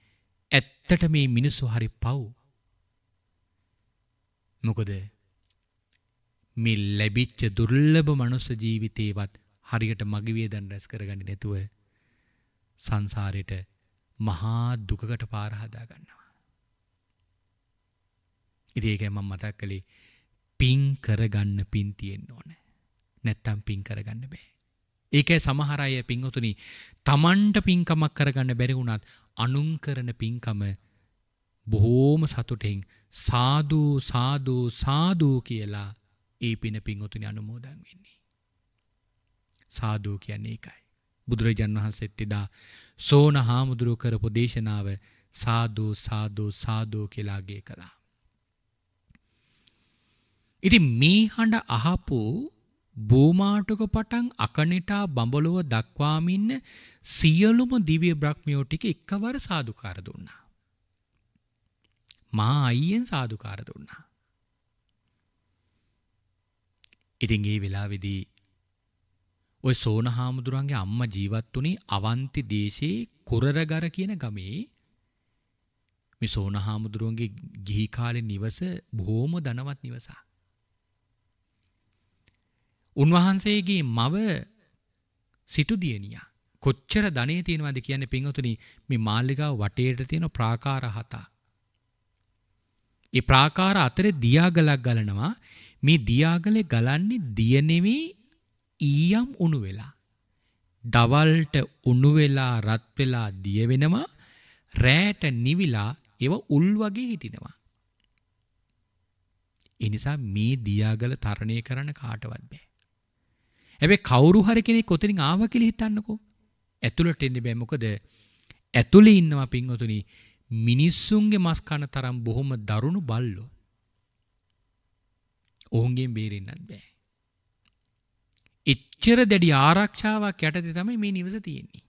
ඇත්තට මේ මිනිස්සු හරි පව්. මොකද මේ ලැබිච්ච දුර්ලභ මනුස්ස ජීවිතේවත් හරියට මගේ වේදන් රැස් කරගන්නේ නැතුව සංසාරෙට මහා දුකකට පාර හදා ගන්නවා. ඉතින් ඒකයි මම මතක් කළේ පින් කරගන්න පින් තියෙන්න ඕනේ. නැත්තම් පින් කරගන්න බෑ. ඒකයි සමහර අය පින්වතුනි තමන්ට පින්කමක් කරගන්න බැරි වුණත් අනුන් කරන පින්කම බොහෝම සතුටින් සාදු සාදු සාදු කියලා ඒ පින පින්වතුනි අනුමෝදන් වෙන්නේ. සාදු කියන්නේ ඒකයි. බුදුරජාන් වහන්සේත් එදා සෝන හාමුදුරුව කරපු දේශනාව සාදු සාදු සාදු කියලාගේ කළා. ඉතින් මේ හඬ අහපු බෝමාටුක පටන් අකනිටා බඹලුව දක්වාම ඉන්න සියලුම දිව්‍ය බ්‍රහ්මියෝ ටික එකවර සාදුකාර දුන්නා. මා අයියෙන් සාදුකාර දුන්නා. ඉතින් ඒ වෙලාවේදී ඔය සෝන හාමුදුරන්ගේ අම්මා ජීවත් වුණේ අවන්ති දේශේ කුරරගර කියන ගමේ මේ සෝන හාමුදුරන්ගේ ගිහි කාලේ නිවස බොහොම ධනවත් නිවසක්. උන්වහන්සේගේ මව සිටු දියණියා කොච්චර ධනෙ තියෙනවද කියන්නේ පින්වතුනි මේ මාළිගාව වටේට තියෙන ප්‍රාකාර හතක්. ඒ ප්‍රාකාර අතරේ දියාගලක් ගලනවා මේ දියාගලේ ගලන්නේ දිය නෙවෙයි ඊයම් උණු වෙලා දවල්ට උණු වෙලා රත් වෙලා දිය වෙනවා රැට නිවිලා ඒව උල් වගේ හිටිනවා ඒ නිසා මේ දියාගල තරණය කරන්න කාටවත් බෑ ඇබේ කවුරු හරි කෙනෙක් කොතරින් ආව කියලා හිතන්නකෝ. ඇතුළට එන්න බෑ මොකද ඇතුළේ ඉන්නවා පින්වතුනි මිනිස්සුන්ගේ මස් කන තරම් බොහොම දරුණු බල්ලෝ. ඔවුන්ගෙන් බේරෙන්නත් බෑ. එච්චර දැඩි ආරක්ෂාවක් යටතේ තමයි මේ නිවස තියෙන්නේ.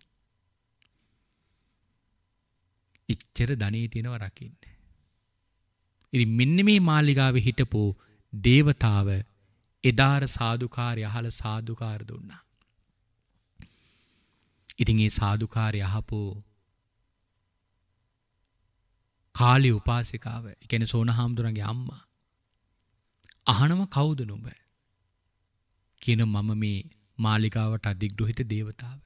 එච්චර ධනේ තියෙනවා රකින්න. ඉතින් මෙන්න මේ මාලිගාවේ හිටපු දේවතාව එදාර සාධකාරය අහල සාධකාර දුන්නා. ඉතින් ඒ සාධකාරය අහපු කාලි උපාසිකාව එකන සෝන හාමුදුරන්ගේ අම්මා. අහනම කෞුද නුඹ. කියන මම මේ මාලිකාවට අධිග්‍රහිත දේවතාව.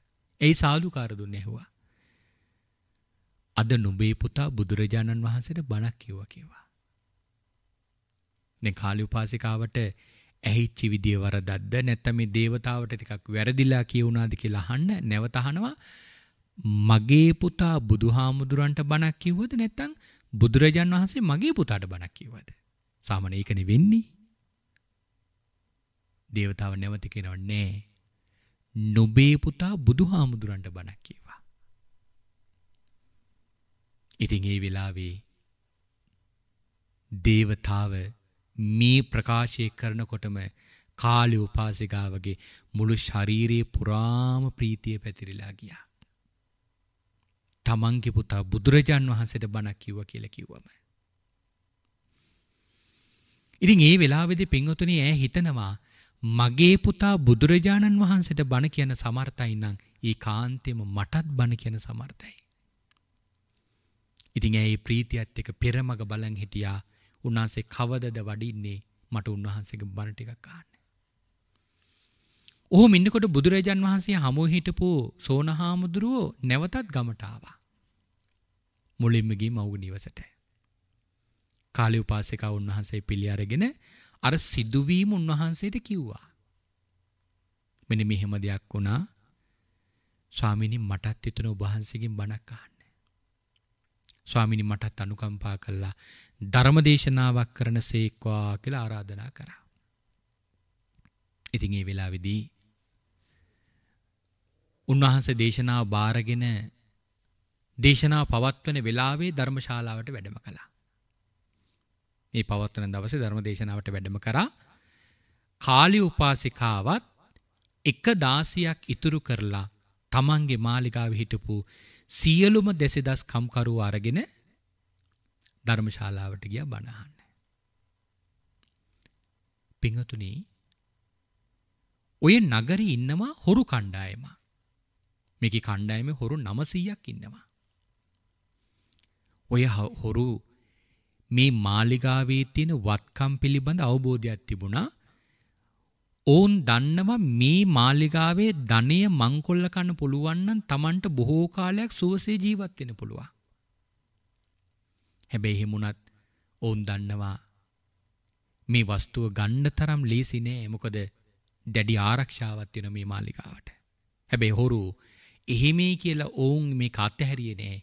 ඇයි සාධකාර දුන්න ඇහවා. අද නුබේ පුතා බුදුරජාණන් වහන්සට බණක් කිව්ව කියවා. කාලි උපාසිකාවට ඇහිච්චි විදිය වරදක්ද නැත්නම් මේ దేవතාවට ටිකක් වැරදිලා කියුණාද කියලා අහන්න නැවත අහනවා මගේ පුතා බුදුහාමුදුරන්ට බණක් කිව්වද නැත්නම් බුදුරජාන් වහන්සේ මගේ පුතාට බණක් කිව්වද සාමාන්‍ය ඒකනේ වෙන්නේ దేవතාව නැවත කියනවා නෑ නොබේ පුතා බුදුහාමුදුරන්ට බණක් කිව්වා ඉතින් ඒ වෙලාවේ දේවතාව මේ ප්‍රකාශය කරනකොටම කාලි උපාසිකාවගේ මුළු ශරීරයේ පුරාම ප්‍රීතිය පැතිරිලා ගියා. තමන්ගේ පුතා බුදුරජාන් වහන්සේට බණක් කිව්වා කියලා කිව්වම. ඉතින් ඒ වෙලාවේදී පින්වතුනි ඈ හිතනවා මගේ පුතා බුදුරජාණන් වහන්සේට බණ කියන සමර්ථයි නම් ඒ කාන්තේම මටත් බණ කියන සමර්ථයි. ඉතින් ඇයි ප්‍රීතියත් එක පෙරමග බලන් හිටියා උන්වහන්සේ කවදද වඩින්නේ මට උන්වහන්සේගේ බණ ටිකක් අහන්න. ඔහොම ඉන්නකොට බුදුරජාන් වහන්සේ හමු හිටපු සෝනහාමුදුරුවෝ නැවතත් ගමට ආවා. මුලින්ම ගිහින් මව්ගේ නිවසට. කාලේ උපාසිකා උන්වහන්සේ පිළි අරගෙන අර සිදුවීම උන්වහන්සේට කිව්වා. මෙන්න මෙහෙම දෙයක් වුණා. ස්වාමීනි මටත් හිතෙන ඔබ වහන්සේගෙන් බණක් අහන්න. ස්වාමිනි මටත් අනුකම්පා කළා ධර්මදේශනාවක් කරන සේක්වා කියලා ආරාධනා කරා. ඉතින් ඒ වෙලාවේදී උන්වහන්සේ දේශනාව බාරගෙන දේශනාව පවත්වන වෙලාවේ ධර්මශාලාවට වැඩම කළා. ඒ පවත්වන දවසේ ධර්ම දේශනාවට වැඩම කරා කාලි උපාසිකාවත් එක දාසියක් ඉතුරු කරලා තමන්ගේ මාලිගාව හිටපු සියලුම දෙසෙදස් කම්කරුව අරගෙන ධර්මශාලාවට ගියා බණහන්න. පිංහතුනි ඔය නගරි ඉන්නවා හොරු කණ්ඩායම. මේක කණ්ඩායම හොරු 900ක් ඉන්නවා. ඔය හොරු මේ මාලිගාවේ තියෙන වත්කම් පිළිබඳ අවබෝධයක් තිබුණා. ඔවුන් දන්නවා මේ මාලිගාවේ ධනය මංකොල්ල කන්න පුළුවන් නම් Tamanට බොහෝ කාලයක් සුවසේ ජීවත් වෙන්න පුළුවන්. හැබැයි හිමුණත් ඔවුන් දන්නවා මේ වස්තුව ගන්න තරම් ලේසි නෑ. මොකද දැඩි ආරක්ෂාවක් තියෙන මේ මාලිගාවට. හැබැයි හොරු එහෙමයි කියලා ඔවුන් මේක අත්හැරියේ නෑ.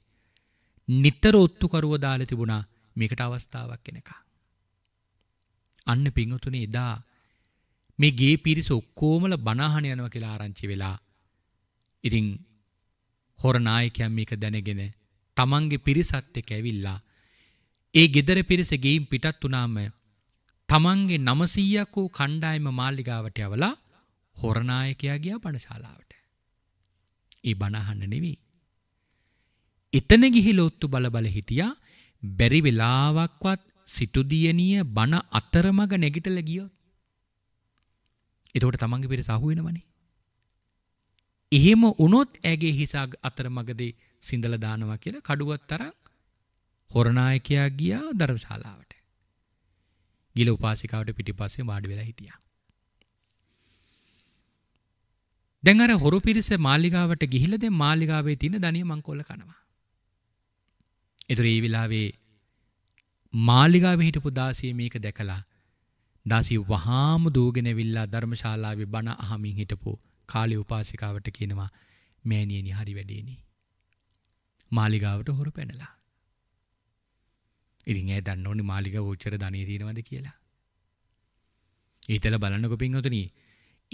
නිතර ඔත්තුකරුව දාලා තිබුණා මේකට අවස්ථාවක් එනකම්. අන්න පිංගුතුනේ එදා මේ ගේ පිරිස ඔක්කොමල බනහන යනවා කියලා ආරංචි වෙලා. ඉතින් හොර නායකයන් මේක දැනගෙන තමන්ගේ පිරිසත් එක්ක ඇවිල්ලා ඒ ගෙදර පිරිස ගෙයින් පිටත් වුණාම තමන්ගේ 900ක් වූ කණ්ඩායම මාලිගාවට යවලා හොර නායකයා ගියා බණශාලාවට. ඒ බණහන්න නෙවෙයි. එතන ගිහිලා ඔත්තු බල බල හිටියා බැරි වෙලාවක්වත් සිටු දියණිය බණ අතරමඟ නැගිටලා ගියොත් එතකොට තමන්ගේ පෙර සහුවෙනවනේ. එහෙම වුණොත් ඇගේ හිස අතර මගදී සිඳල දානවා කියලා කඩුවත් තරම් හොරනායකයා ගියා ධර්මශාලාවට. ගිල උපාසිකාවට පිටිපස්සේ වාඩි වෙලා හිටියා. දැන් අර හොරු පිරිස මාලිගාවට ගිහිල්ලා දැන් මාලිගාවේ තියෙන ධනිය මංකොල්ල කනවා. ඒතර ඒ වෙලාවේ මාලිගාවේ හිටපු දාසිය මේක දැකලා දාසි වහාම දෝගෙන ඇවිල්ලා ධර්මශාලාවේ බණ අහමින් හිටපු කාලේ උපාසිකාවට කියනවා මෑණියනි හරි වැඩේනේ. මාලිගාවට හොර පැනලා. ඉතින් ඇය දන්න ඕනේ මාලිගාව උච්චර ධනිය තියෙනවද කියලා. ඊතල බලන්නකො පින්වතුනි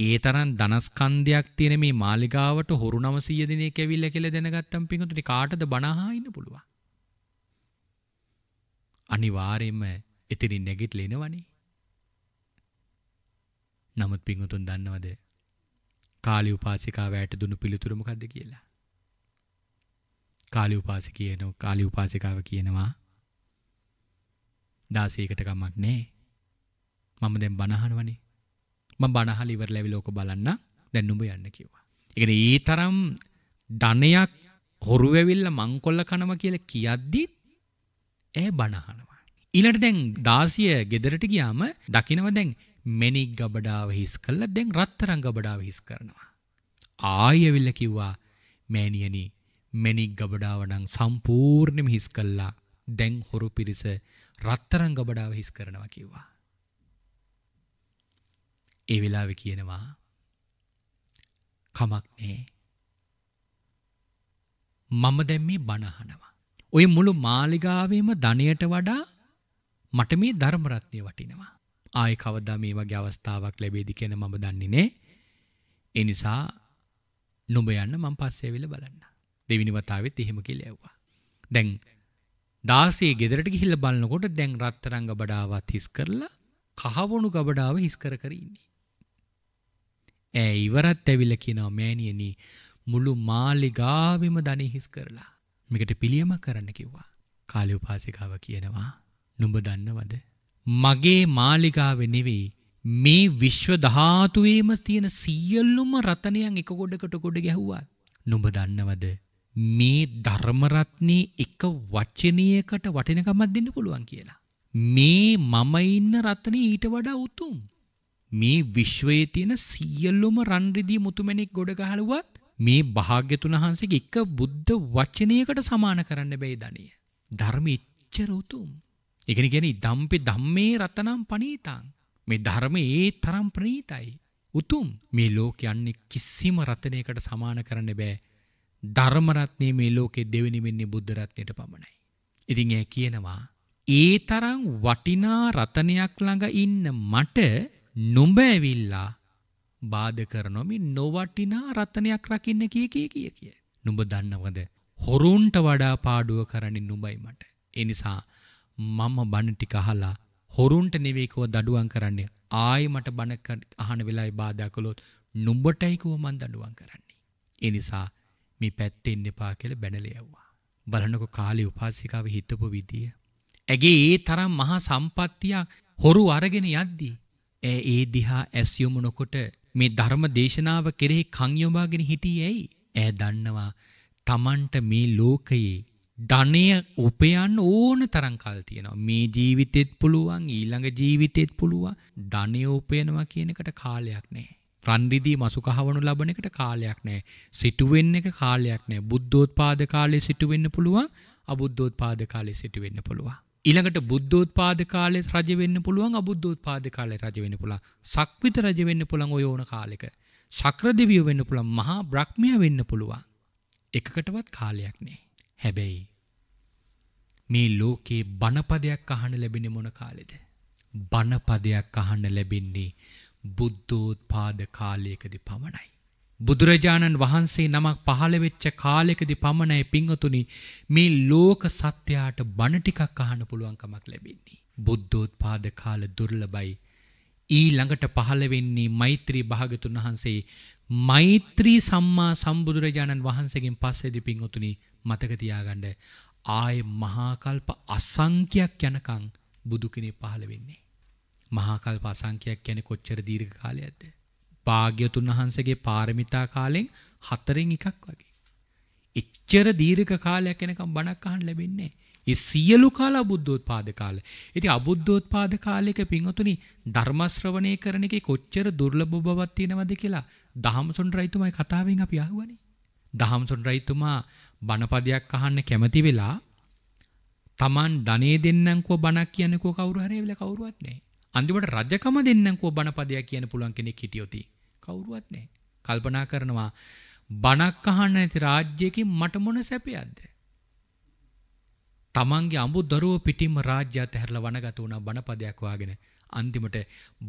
ඒ තරම් ධනස්කන්ධයක් තියෙන මේ මාලිගාවට හොරු 900 දිනක් ඇවිල්ලා කියලා දැනගත්තම් පින්වතුනි කාටද බනහා ඉන්න පුළුවන් අනිවාර්යයෙන්ම එතනින් නැගිටලා එනවනේ නමුත් පිංහතුන් දන්නවද කාලි උපාසිකා වැෑට දුන්නු පිළිතුරමකක්ද කියලා. කාලි උපාසි කියන කාලි උපාසිකාව කියනවා දාසේකටකමක් නෑ මම දැම් බණහනුවනේ ම බණහල ඉවර ලැවිලෝක බලන්න දැන්නුඹ යන්න කිව්වා. එකන ඒ තරම් ධනයක් හොරුවැවිල්ල මංකොල්ල කනව කියල කියද්දිත් ඇ බණහනවා. ඉලට දැන් දාසිය ගෙදරට ගියාම දකිනව දැන් මෙනික් ගබඩාව හිස් කළා දැන් රත්තරන් ගබඩාව හිස් කරනවා. ආයෙවිල්ල කිව්වා මෑණියනි මෙනික් ගබඩාව නම් සම්පූර්ණයෙන්ම හිස් කළා. දැන් හොරු පිරිස රත්තරන් ගබඩාව හිස් කරනවා කිව්වා. ඒ වෙලාවේ කියනවා කමක් නෑ. මම දැන් මේ බණ අහනවා. ඔය මුළු මාලිගාවෙම ධනයට වඩා මට මේ ධර්ම රත්නය වටිනවා. ආයෙ කවදා මේ වගේ අවස්ථාවක් ලැබෙයිද කියන මම දන්නේ නෑ. ඒ නිසා නුඹ යන්න මං පස්සේ ඇවිල්ලා බලන්න. දෙවෙනි වතාවෙත් එහෙම කියලා ඇව්වා. දැන් 16 ගෙදරට ගිහිල්ලා බලනකොට දැන් රත්තරන් ගබඩාවත් හිස් කරලා කහවණු ගබඩාව හිස් කර කර ඉන්නේ. ඈ ඉවරත් ඇවිල්ලා කියනවා මෑණියනි මුළු මාලිගාවෙම ධනෙ හිස් කරලා මේකට පිළියමක් කරන්න කිව්වා. කාලේ උපාසිකාව කියනවා නුඹ දන්නවද? මගේ මාලිගාවේ නෙවෙයි මේ විශ්ව ධාතුවේම තියෙන සියලුම රතනයන් එක ගොඩකට ගොඩ ගැහුවා. නුඹ දන්නවද මේ ධර්ම රත්නේ එක වචනයකට වටිනකමක් දෙන්න පුළුවන් කියලා. මේ මම ඉන්න රත්නේ ඊට වඩා උතුම්. මේ විශ්වයේ තියෙන සියලුම රන් රිදී මුතුමැණික් ගොඩ ගහලුවත් මේ භාග්‍යතුන් වහන්සේගේ එක බුද්ධ වචනයකට සමාන කරන්න බැයි දණිය. ධර්මෙ ඉච්චර උතුම්. ඒකනි කියන්නේ ධම්පි ධම්මේ රතනම් පණීතං. මේ ධර්මයේ ඒ තරම් ප්‍රණීතයි. උතුම් මේ ලෝකේ යන්නේ කිසිම රතනයකට සමාන කරන්න බෑ. ධර්ම රත්නේ මේ ලෝකේ දෙවෙනි වෙන්නේ බුද්ධ රත්නයට පමණයි. ඉතින් ඒ කියනවා ඒ තරම් වටිනා රතනයක් ළඟ ඉන්න මට නොඹ ඇවිල්ලා බාධා කරනවා මේ නොවටිනා රතනයක් රකින්න කිය කිය කිය කිය. නුඹ දන්නවද? හොරුන්ට වඩා පාඩුව කරන්නේ නුඹයි මට. ඒ නිසා මම බණ ටික අහලා හොරුන්ට නෙවෙයිකව දඩුවම් කරන්නේ. ආයි මට බණ අහන වෙලාවේ බාධා කළොත් නුඹටයිකව මං දඩුවම් කරන්නේ. ඒ නිසා මේ පැත්තෙන් එපා කියලා බැනලා යවුවා. බලනකො කාලේ උපාසිකාව හිතපු විදිය. ඇගේ ඒ තරම් මහා සම්පත්තියක් හොරු අරගෙන යද්දී ඇ ඒ දිහා ඇස් යොමු නොකොට මේ ධර්ම දේශනාව කෙරෙහි කංයොබාගෙන හිටියේ ඇයි? ඈ දන්නවා තමන්ට මේ ලෝකයේ ධනය උපයන්න ඕන තරම් කල් තියෙනවා. මේ ජීවිතෙත් පුළුවන් ඊළඟ ජීවිතෙත් පුළුවන්. ධනය උපයනවා කියන එකට කාලයක් නැහැ. රන්දිදී මසු කහවනු ලබන එකට කාලයක් නැහැ. සිටු වෙන්න එක කාලයක් නැහැ. බුද්ධෝත්පාද කාලේ සිටු වෙන්න පුළුවන්. අබුද්ධෝත්පාද කාලේ සිටු වෙන්න පුළුවන්. ඊළඟට බුද්ධෝත්පාද කාලේ රජ වෙන්න පුළුවන්. අබුද්ධෝත්පාද කාලේ රජ වෙන්න පුළුවන්. සක්විත රජ වෙන්න පුළුවන් ඔය ඕන කාලෙක. ශක්‍රදෙවියෝ වෙන්න පුළුවන්. මහා බ්‍රහ්මයා වෙන්න පුළුවන්. එකකටවත් කාලයක් නැහැ. හැබැයි මේ ලෝකේ බණපදයක් අහන්න ලැබෙන්නේ මොන කාලෙද? බණපදයක් අහන්න ලැබෙන්නේ බුද්ධෝත්පාද කාලයකදී පමණයි. බුදුරජාණන් වහන්සේ නමක් පහළ වෙච්ච කාලයකදී පමණයි පිංගතුනි මේ ලෝක සත්‍යයට බණ ටිකක් අහන්න පුළුවන්කමක් ලැබෙන්නේ. බුද්ධෝත්පාද කාල දුර්ලභයි. ඊළඟට පහළ වෙන්නේ මෛත්‍රී භාගතුන් වහන්සේ මෛත්‍රී සම්මා සම්බුදුරජාණන් වහන්සේගෙන් පස්සේදී පිංගතුනි මතක තියාගන්න ආයේ මහා කල්ප අසංඛ්‍යයක් යනකම් බුදු කෙනෙක් පහළ වෙන්නේ. මහා කල්ප අසංඛ්‍යයක් කියන්නේ කොච්චර දීර්ඝ කාලයක්ද? භාග්‍යතුන් වහන්සේගේ පාරමිතා කාලෙන් හතරෙන් එකක් වගේ. එච්චර දීර්ඝ කාලයක් යනකම් බණක් අහන්න ලැබෙන්නේ නැහැ. ඒ සියලු කාල අබුද්ධෝත්පාද කාලය. ඉතින් අබුද්ධෝත්පාද කාලයක පින්වතුනි ධර්ම ශ්‍රවණය කරන එකේ කොච්චර දුර්ලභ බවක් තියෙනවද කියලා දහම්සොන් රයිතුමයි කතාවෙන් අපි අහුවනේ. දහම්සොන් රජතුමා බණපදයක් අහන්න කැමති වෙලා Taman ධනේ දෙන්නම්කෝ බණක් කියන්නකෝ කවුරු හරි වෙලා කවුරුවත් නැහැ. අන්තිමට රජකම දෙන්නම්කෝ බණපදයක් කියන්න පුළුවන් කෙනෙක් හිටියොති කවුරුවත් නැහැ. කල්පනා කරනවා බණක් අහන්න නැති රාජ්‍යයකින් මට මොන සැපයක්ද? Tamanගේ අඹ දරුවෝ පිටින්ම රාජ්‍ය අතහැරලා වනගත වුණා බණපදයක් වාගෙන. අන්තිමට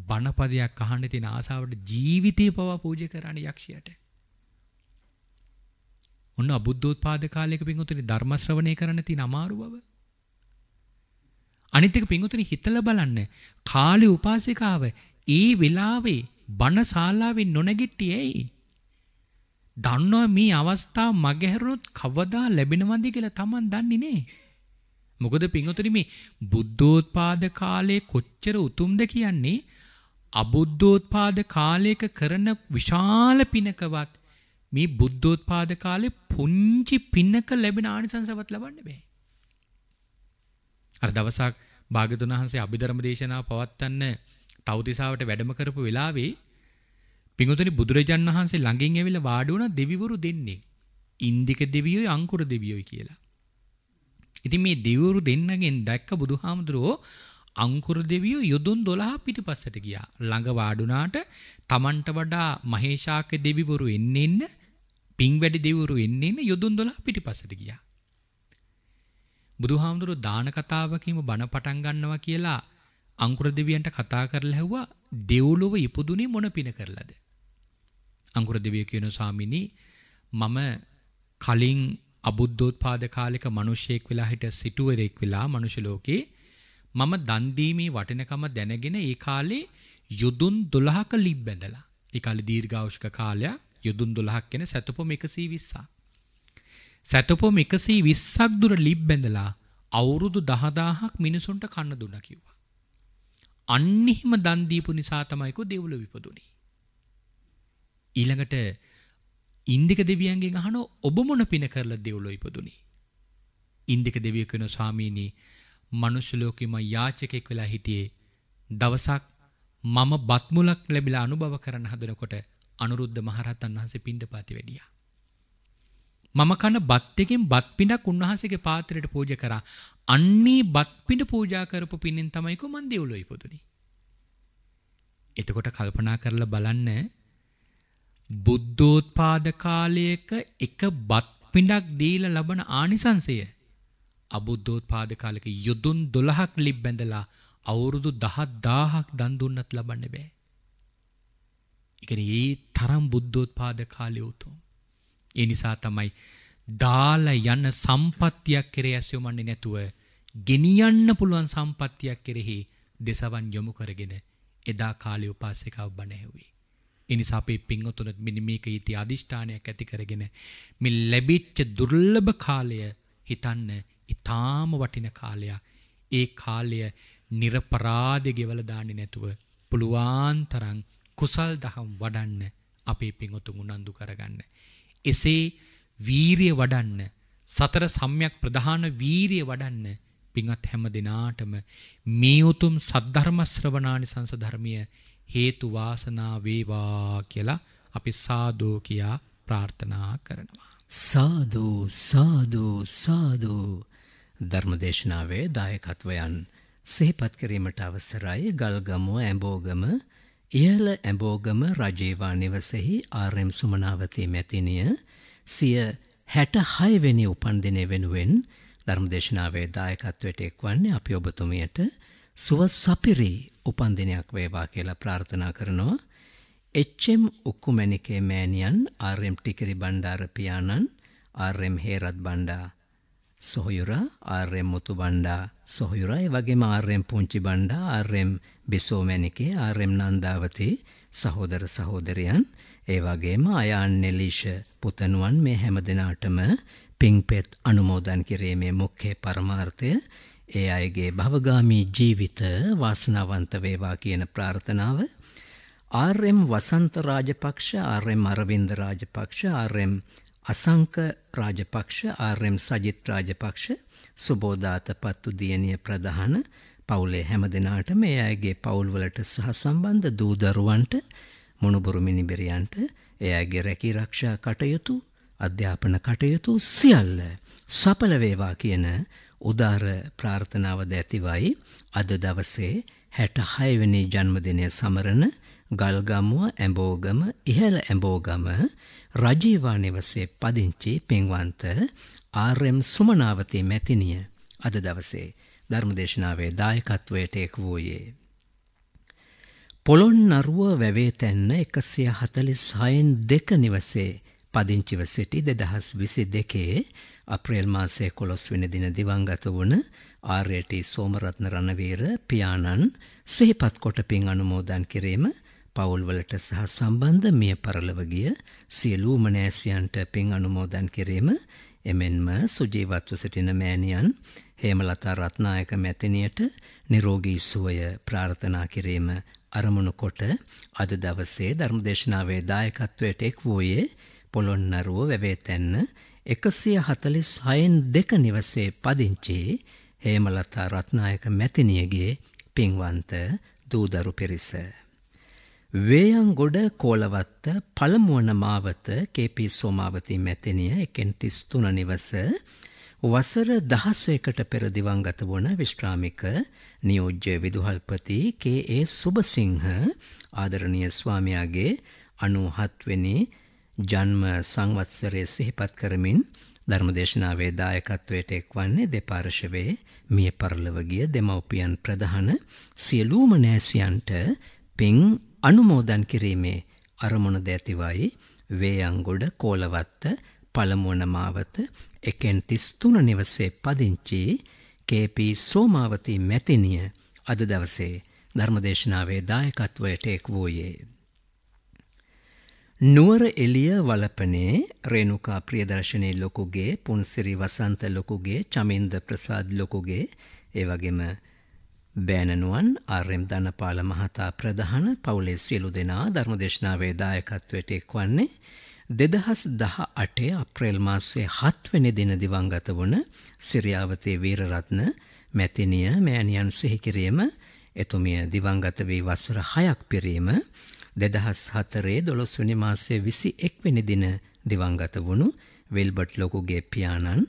බණපදයක් අහන්න තියෙන ආසාවට ජීවිතේ පවා පූජා කරන්නේ යක්ෂයාට. ඔන්න අබුද්ධෝත්පාද කාලයක පිංගුතුනි ධර්ම ශ්‍රවණය කරන්න තියෙන අමාරු බව. අනිත් එක පිංගුතුනි හිතලා බලන්න කාලේ උපාසිකාව ඒ වෙලාවේ බණ ශාලාවෙන් නොනැගිට්ටියේ ඇයි? දන්නවා මේ අවස්ථාව මගහැරුණොත් කවදා ලැබෙනවද කියලා Taman දන්නේ නේ. මොකද පිංගුතුනි මේ බුද්ධෝත්පාද කාලේ කොච්චර උතුම්ද කියන්නේ අබුද්ධෝත්පාද කාලයක කරන විශාල පිනකවත් මේ බුද්ධෝත්පාද කාලේ පුංචි පින්නක ලැබෙන ආනිසංසවත් ලබන්න බෑ. අර දවසක් භාග්‍යතුන් වහන්සේ අභිධර්ම දේශනාව පවත්වන්න තවතිසාවට වැඩම කරපු වෙලාවේ පිඟුතුනි බුදුරජාණන් වහන්සේ ළඟින් ඇවිල්ලා වාඩි වුණා දෙවිවරු දෙන්නේ. ඉන්දික දෙවියෝයි අංකුර දෙවියෝයි කියලා. ඉතින් මේ දෙවිවරු දෙන්නගෙන් දැක්ක බුදුහාමුදුරෝ අංකුර දෙවියෝ යොදුන් 12 පිටිපස්සට ගියා. ළඟ වාඩුණාට Tamanට වඩා මහේශාක දෙවිවරු එන්න එන්න පිං වැඩි දෙවිවරු එන්න එන්න යොදුන් 12 පිටිපස්සට ගියා. බුදුහාමුදුරුවෝ දාන කතාවකීම බණ පටන් ගන්නවා කියලා අංකුර දෙවියන්ට කතා කරලා ඇහුවා දෙව්ලොව ඉපදුනේ මොන පින කරලාද? අංකුර දෙවියෝ කියන ස්වාමිනී මම කලින් අබුද්ධෝත්පාද කාලෙක මිනිසෙක් වෙලා හිට සිටුවරෙක් වෙලා මිනිස් ලෝකේ මම දන් දීමේ වටිනකම දැනගෙන ඒ කාලේ යොදුන් 12ක ලිප් බැඳලා. ඒ කාලේ දීර්ඝායුෂ්ක කාලයක් යොදුන් 12ක් කියන සැතපොම් 120ක්. සැතපොම් 120ක් දුර ලිප් බැඳලා අවුරුදු 10000ක් මිනිසුන්ට කන්න දුන්නා කිව්වා. අන්න එහෙම දන් දීපු නිසා තමයිකෝ දෙවුල විපදුනේ. ඊළඟට ඉන්දික දෙවියන්ගෙන් අහන ඔබ මොන පින කරලා දෙව්ලොව ඉපදුනේ? ඉන්දික දෙවියෝ කියන ස්වාමීනි මනුෂ්‍යලෝකෙම යාචකෙක් වෙලා හිටියේ. දවසක් මම බත්මුලක් ලැබිලා අනුභව කරන්න හදනකොට අනුරුද්ධ මහරහතන් වහන්සේ පිණ්ඩපාති වැඩියා. මම කන බත් එකෙන් බත් පිඬක් උන්වහන්සේගේ පාත්‍රයට පූජා කරා. අන්නේ බත් පිඬ පූජා කරපු පින්ෙන් තමයි කො මන් දෙව්ලොව ඉපදුනේ. එතකොට කල්පනා කරලා බලන්න බුද්ධෝත්පාද කාලයක එක බත් පිඬක් දීලා ලබන ආනිසංසය අබුද්ධෝත්පාද කාලෙක යොදුන් 12ක් ලිප් බැඳලා අවුරුදු 10000ක් දන් දුන්නත් ලබන්න බෑ. ඒ කියන්නේ ඒ තරම් බුද්ධෝත්පාද කාලය උතුම්. ඒ නිසා තමයි දාලා යන සම්පත්තියක් කෙරේ ඇසියොමන්නේ නැතුව ගෙනියන්න පුළුවන් සම්පත්තියක් කෙරෙහි දෙසවන් යොමු කරගෙන එදා කාලේ උපාසිකාව බණ ඇහුවේ. ඒ නිසා අපේ පින්වතුනත් මෙන්න මේක ඊති අදිෂ්ඨානයක් ඇති කරගෙන මේ ලැබිච්ච දුර්ලභ කාලය හිතන්න ඉතාම වටින කාලයක්. ඒ කාලය නිර්පරාධ ගෙවල දාන්නේ නැතුව පුළුවන් තරම් කුසල් දහම් වඩන්න අපේ පිංඔතුන් උනන්දු කරගන්න. එසේ වීරිය වඩන්න සතර සම්‍යක් ප්‍රධාන වීරිය වඩන්න පිංවත් හැම දිනාටම මේ උතුම් සද්ධර්ම ශ්‍රවණානි සංසධර්මීය හේතු වාසනා වේවා කියලා අපි සාදු කියා ප්‍රාර්ථනා කරනවා. සාදු සාදු සාදු ධර්මදේශනාවේ දායකත්වයන් සිහිපත් කිරීමට අවසරයි ගල්ගමුව ඇඹෝගම ඉහළ ඇඹෝගම රජේවා නිවසේහි ආර්.එම්. සුමනාවතී මැතිණිය සිය 66 වෙනි උපන්දිනය වෙනුවෙන් ධර්මදේශනාවේ දායකත්වයට එක්වන්නේ අපි ඔබතුමියට සුව සපිරි උපන්දිනයක් වේවා කියලා ප්‍රාර්ථනා කරනවා. එච්.එම්. උක්කුමැණිකේ මෑණියන් ආර්.එම්. ටිකිරි බණ්ඩාර පියාණන් ආර්.එම්. හේරත් බණ්ඩා සොහයුර ආර්යම් මුතු බණ්ඩා සොහයුරයි වගේම ආර්යම් පුංචි බණ්ඩා ආර්යම් බිසෝමැණිකේ ආර්යම් නන්දාවතේ සහෝදර සහෝදරයන් ඒ වගේම අයාන් නෙලීෂ පුතණුවන් මේ හැම දිනාටම පිංපෙත් අනුමෝදන් කිරීමේ මුඛ්‍ය පරමාර්ථය ඒ අයගේ භවගාමී ජීවිත වාසනාවන්ත වේවා කියන ප්‍රාර්ථනාව R M Wasantha Rajapaksa R M Aravinda Rajapaksa R M Asanka Rajapaksa R M. Sajith Rajapaksa සුබෝධාත පත්තු දියණිය ප්‍රධාන පවුලේ හැම දෙනාටම ඒ අයගේ පවුල්වලට සහ සම්බන්ධ දූ දරුවන්ට මොණුබුරු මිනිබිරියන්ට ඒ අයගේ රැකී රක්ෂා කටයුතු අධ්‍යාපන කටයුතු සියල්ල සඵල වේවා කියන උදාර ප්‍රාර්ථනාව ද ඇතිවයි අද දවසේ 66 වෙනි ජන්මදිනය සමරන ගල්ගමුව ඇඹෝගම ඉහළ ඇඹෝගම රජීවා නිවසේ පදිංචි පින්වන්ත ආර්.එම්. සුමනාවතී මැතිණිය අද දවසේ ධර්මදේශනාවේ දායකත්වයට එක් වූයේ. පොළොන්නරුව වැවේ තැන්න 146න් දෙක නිවසේ පදිංචිව සිටි 2022 අප්‍රේල් මාසයේ 11 වෙනි දින දිවංගත වුණ ආර්.ටී. සෝමරත්න රණවීර පියාණන් සිහිපත් කොට පින් අනුමෝදන් කිරීම පවුල්වලට සහ සම්බන්ධ මිය පරලවගිය සියලූ මනෑසියන්ට පින් අනුමෝදන් කිරීම එමෙන්ම සුජීවත්ව සිටින මෑණියන් හේමලතා රත්නායක මැතිනියට නිරෝගී සුවය ප්‍රාර්ථනා කිරීම අරමුණු කොට අද දවසේ ධර්මදේශනාවේ දායකත්වයට එක් වූයේ පොළොන්නරුව වැවේතැන්න එකසිය හතලිස් හයෙන් දෙක නිවසේ පදිංචි හේමලතා රත්නායක මැතිනියගේ පින්වන්ත දූදරු පිරිස. වේයන්ගොඩ කෝලවත්ත පළමුවන මාවත කේපී සෝමාවතී මැතිනිය එකෙන් තිස්තුන නිවස වසර දහසයකට පෙරදිවංගත වන විශ්‍රාමික නියෝජ්‍ය විදුහල්පති කේ සුබසිංහ ආදරණය ස්වාමයාගේ අනුහත්වෙනි ජන්ම සංවත්සරය සිහිපත් කරමින් ධර්මදේශනාවේ දායකත්වයට එක්වන්නේ දෙපාර්ශවේ මිය පරලවගිය දෙමව්පියන් ප්‍රධාන සියලූම නෑසියන්ට පින් අනුමෝදන් කිරීමේ අරමුණද ඇතිවයි වේයන්ගොඩ කෝලවත්ත පළමුවන මාවත එකෙන් තිස්තුන නිවසේ පදිංචි කේපී සෝමාවතී මැතිනිය අද දවසේ ධර්මදේශනාවේ දායකත්වයට එක් වූයේ. නුවර එලිය වලපනේ රේණුකා ප්‍රියදර්ශනී ලොකුගේ පුන්සිරි වසන්ත ලොකුගේ චමින්ද ප්‍රසාද් ලොකුගේ ඒ වගේම බෑනනුවන් ආර්යම් ධනපාල මහතා ප්‍රධාන පවුලේ සියලු දෙනා ධර්මදේශනාවේ දායකත්වයට එක්වන්නේ දෙදහස් දහ අටේ අප්‍රේල් මාසේ හත්වැනි දින දිවංගත වන සිරියාවතේ වීරරත්න මැතිනිය මෑණියන් සිහිකිරීම එතුමිය දිවංගත වී වසර හයක් පිරීම දෙදහස් හතරේ දොළොස්වනි මාසේ විසි එක්වැනි දින දිවංගත වුණු වෙල්බට් ලොකුගේ පියාණන්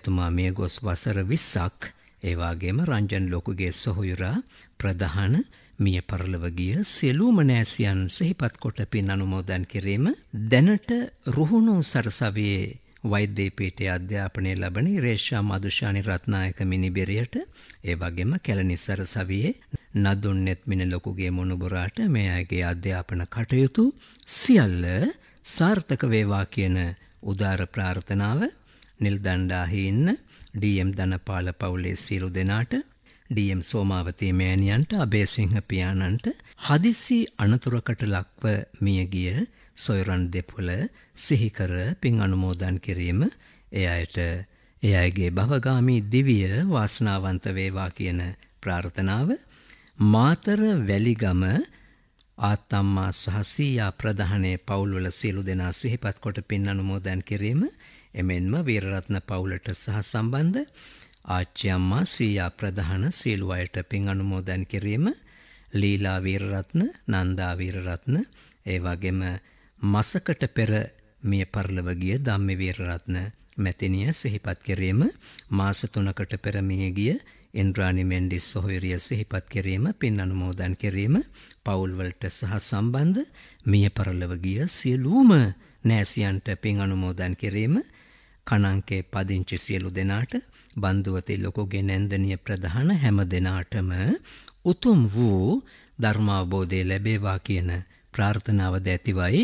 එතුමා මේ ගොස් වසර විස්සක් ඒවාගේම රංජන් ලොකුගේ සොහොයුරා ප්‍රධාන මිය පරලවගිය සියලූම නෑසියන් සෙහිපත් කොට පින් අනුමෝදන් කිරීම දැනට රුහුණු සරසවයේ වෛද්‍යපීටේ අධ්‍යාපනය ලබන රේෂා මදුෂානි රත්නායක මිනිබෙරයට ඒ වගේම කැලනි සරසවයේ නදුන් නෙත්මින ලොකුගේ මුණුබුරාට මේ අයගේ අධ්‍යාපන කටයුතු සියල්ල සාර්ථක වේවා කියන උදාර ප්‍රාර්ථනාව නිල් දණ්ඩාහි ඉන්න ඩම් දනපාල පවුලේ සීරු දෙනාට ඩම් සෝමාවතී මෑණියන්ට අබේසිංහ පියාණන්ට හදිසි අනතුරකට ලක්ව මියගිය සොයරන් දෙපොළ සිහිකර පින් අනුමෝදන් කිරීම එ අයට එ අයගේ භවගාමී දිවිය වාසනාවන්ත වේවා කියන ප්‍රාර්ථනාව මාතර වැලිගම ආත්තම්මා සහසීයා ප්‍රධානය පවුල්වල සියලු දෙනා සිහිපත් කොට පින් අනුමෝදන් කිරීම එමෙන්ම වීරරත්න පවුලට සහ සම්බන්ධ ආච්චි අම්මා සීයා ප්‍රධාන සියලු අයට පින් අනුමෝදන් කිරීම ලීලා වීරරත්න නන්දා වීරරත්න ඒ වගේම මසකට පෙර මිය පරලව ගිය ධම්මි වීරරත්න මැතිනිය සිහිපත් කිරීම මාස 3කට පෙර මිය ගිය ඉන්ද්‍රානි මෙන්ඩිස් සොහොයුරිය සිහිපත් කිරීම පින් අනුමෝදන් කිරීම පවුල්වලට සහ සම්බන්ධ මිය පරලව ගිය සියලුම නෑසියන්ට පින් අනුමෝදන් කිරීම කණංකේ පදිංචි සියලු දෙනාට බන්දුවති ලොකුගේ නැන්දනිය ප්‍රධාන හැම දෙනාටම උතුම් වූ ධර්මාවබෝධය ලැබේවා කියන ප්‍රාර්ථනාවද ඇතිවයි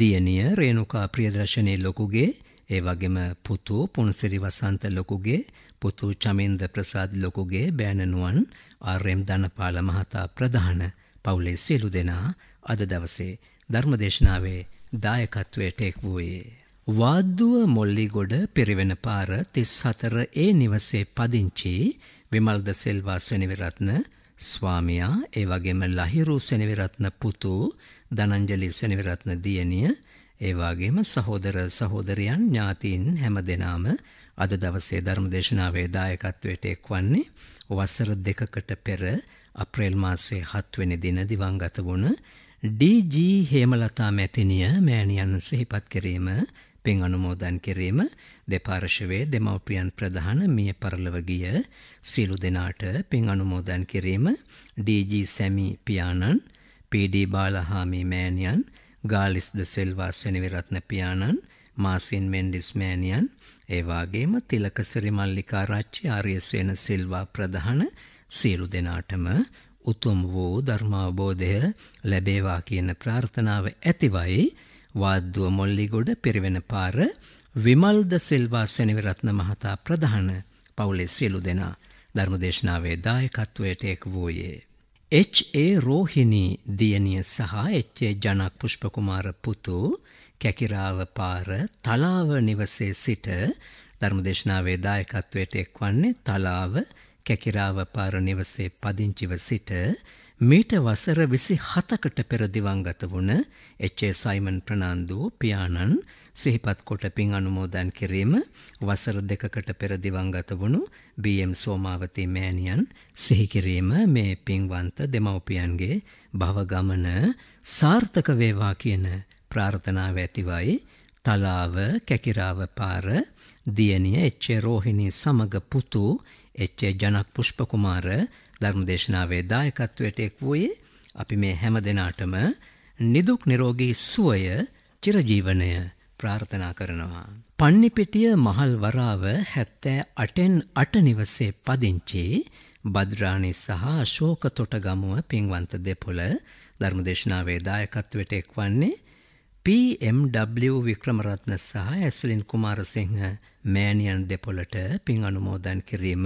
දියණිය රේණුකා ප්‍රියදර්ශනී ලොකුගේ ඒ වගේම පුතු පුන්සිරි වසන්ත ලොකුගේ පුතු චමින්ද ප්‍රසාද් ලොකුගේ බෑණනුවන් ආර්.එම්. ධනපාල මහතා ප්‍රධාන පවුලේ සියලු දෙනා අද දවසේ ධර්මදේශනාවේ දායකත්වයට එක් වූයේ වාද්දුව මොල්ලිගොඩ පිරිවෙන පාර 34 ඒ නිවසේ පදිංචි විමල්ද සෙල්වා සෙනවිරත්න ස්වාමියා ඒ වගේම ලහිරු සෙනවිරත්න පුතු දනංජලි සෙනවිරත්න දියණිය ඒ වගේම සහෝදර සහෝදරයන් ඥාතීන් හැමදෙනාම අද දවසේ ධර්මදේශනාවේ දායකත්වයට එක්වන්නේ වසර දෙකකට පෙර අප්‍රේල් මාසයේ 7 වෙනි දින දිවංගත වුණ ඩී.ජී. හේමලතා මැතිණිය මෑණියන් සිහිපත් කිරීම පින් අනුමෝදන් කිරීම දෙපාර්ශවයේ දෙමව්පියන් ප්‍රධාන මිය පරලව ගිය සියලු දෙනාට පින් අනුමෝදන් කිරීම ඩී.ජී. සැමි පියාණන්, පී.ඩී. බාලහාමි මෑණියන්, ගාලිස් ද සෙල්වා සෙනවිරත්න පියාණන්, මාසින් මෙන්ඩිස් මෑණියන්, ඒ වගේම තිලකසිරි මල්ලිකාරච්චි ආර්යසේන සිල්වා ප්‍රධාන සියලු දෙනාටම උතුම් වූ ධර්මාබෝධය ලැබේවා කියන ප්‍රාර්ථනාව ඇතිවයි වාද්දුව මොල්ලිගොඩ පිරිවෙන පාර විමල්ද සිල්වා සෙනවිරත්න මහතා ප්‍රධාන පවුලේ සියලු දෙනා ධර්මදේශනාවේ දායකත්වයට එක් වූයේ. H.A. රෝහිණී දියණිය සහ H.A. ජනක් පුෂ්පකුමාර පුතු කැකිරාව පාර තලාව නිවසේ සිට ධර්මදේශනාවේ දායකත්වයට එක්වන්නේ තලාව කැකිරාව පාර නිවසේ පදිංචිව සිට මීට වසර 27කට පෙර දිවංගත වුණ එච්.ඒ. සයිමන් ප්‍රනාන්දු පියාණන් සිහිපත් කොට පින් අනුමෝදන් කිරීම වසර දෙකකට පෙර දිවංගත වුණු බී.එම්. සෝමාවතී මෑණියන් සිහි කිරීම මේ පින්වන්ත දෙමව්පියන්ගේ භව ගමන සාර්ථක වේවා කියන ප්‍රාර්ථනාව ඇතිවයි තලාව කැකිරාව පාර දියණිය එච්.ඒ. රෝහිණී සමග පුතු එච්.ඒ. ජනක් පුෂ්පකුමාර ධර්මදේශනාවේ දායකත්වයට එක් වූයේ අපි මේ හැම දෙනාටම නිදුක් නිරෝගී සුවය චිරජීවනය ප්‍රාර්ථනා කරනවා. පන්නිපිටිය මහල් වරාව 78න් 8 නිවසේ පදිංචි බද්රාණි සහ අශෝක තොටගමුව පින්වන්ත දෙපොළ ධර්මදේශනාවේ දායකත්වයට එක්වන්නේ PMW වික්‍රමරත්න සහ ඇස්ලින් කුමාරසිංහ මෑණියන් දෙපොළට පින් අනුමෝදන් කිරීම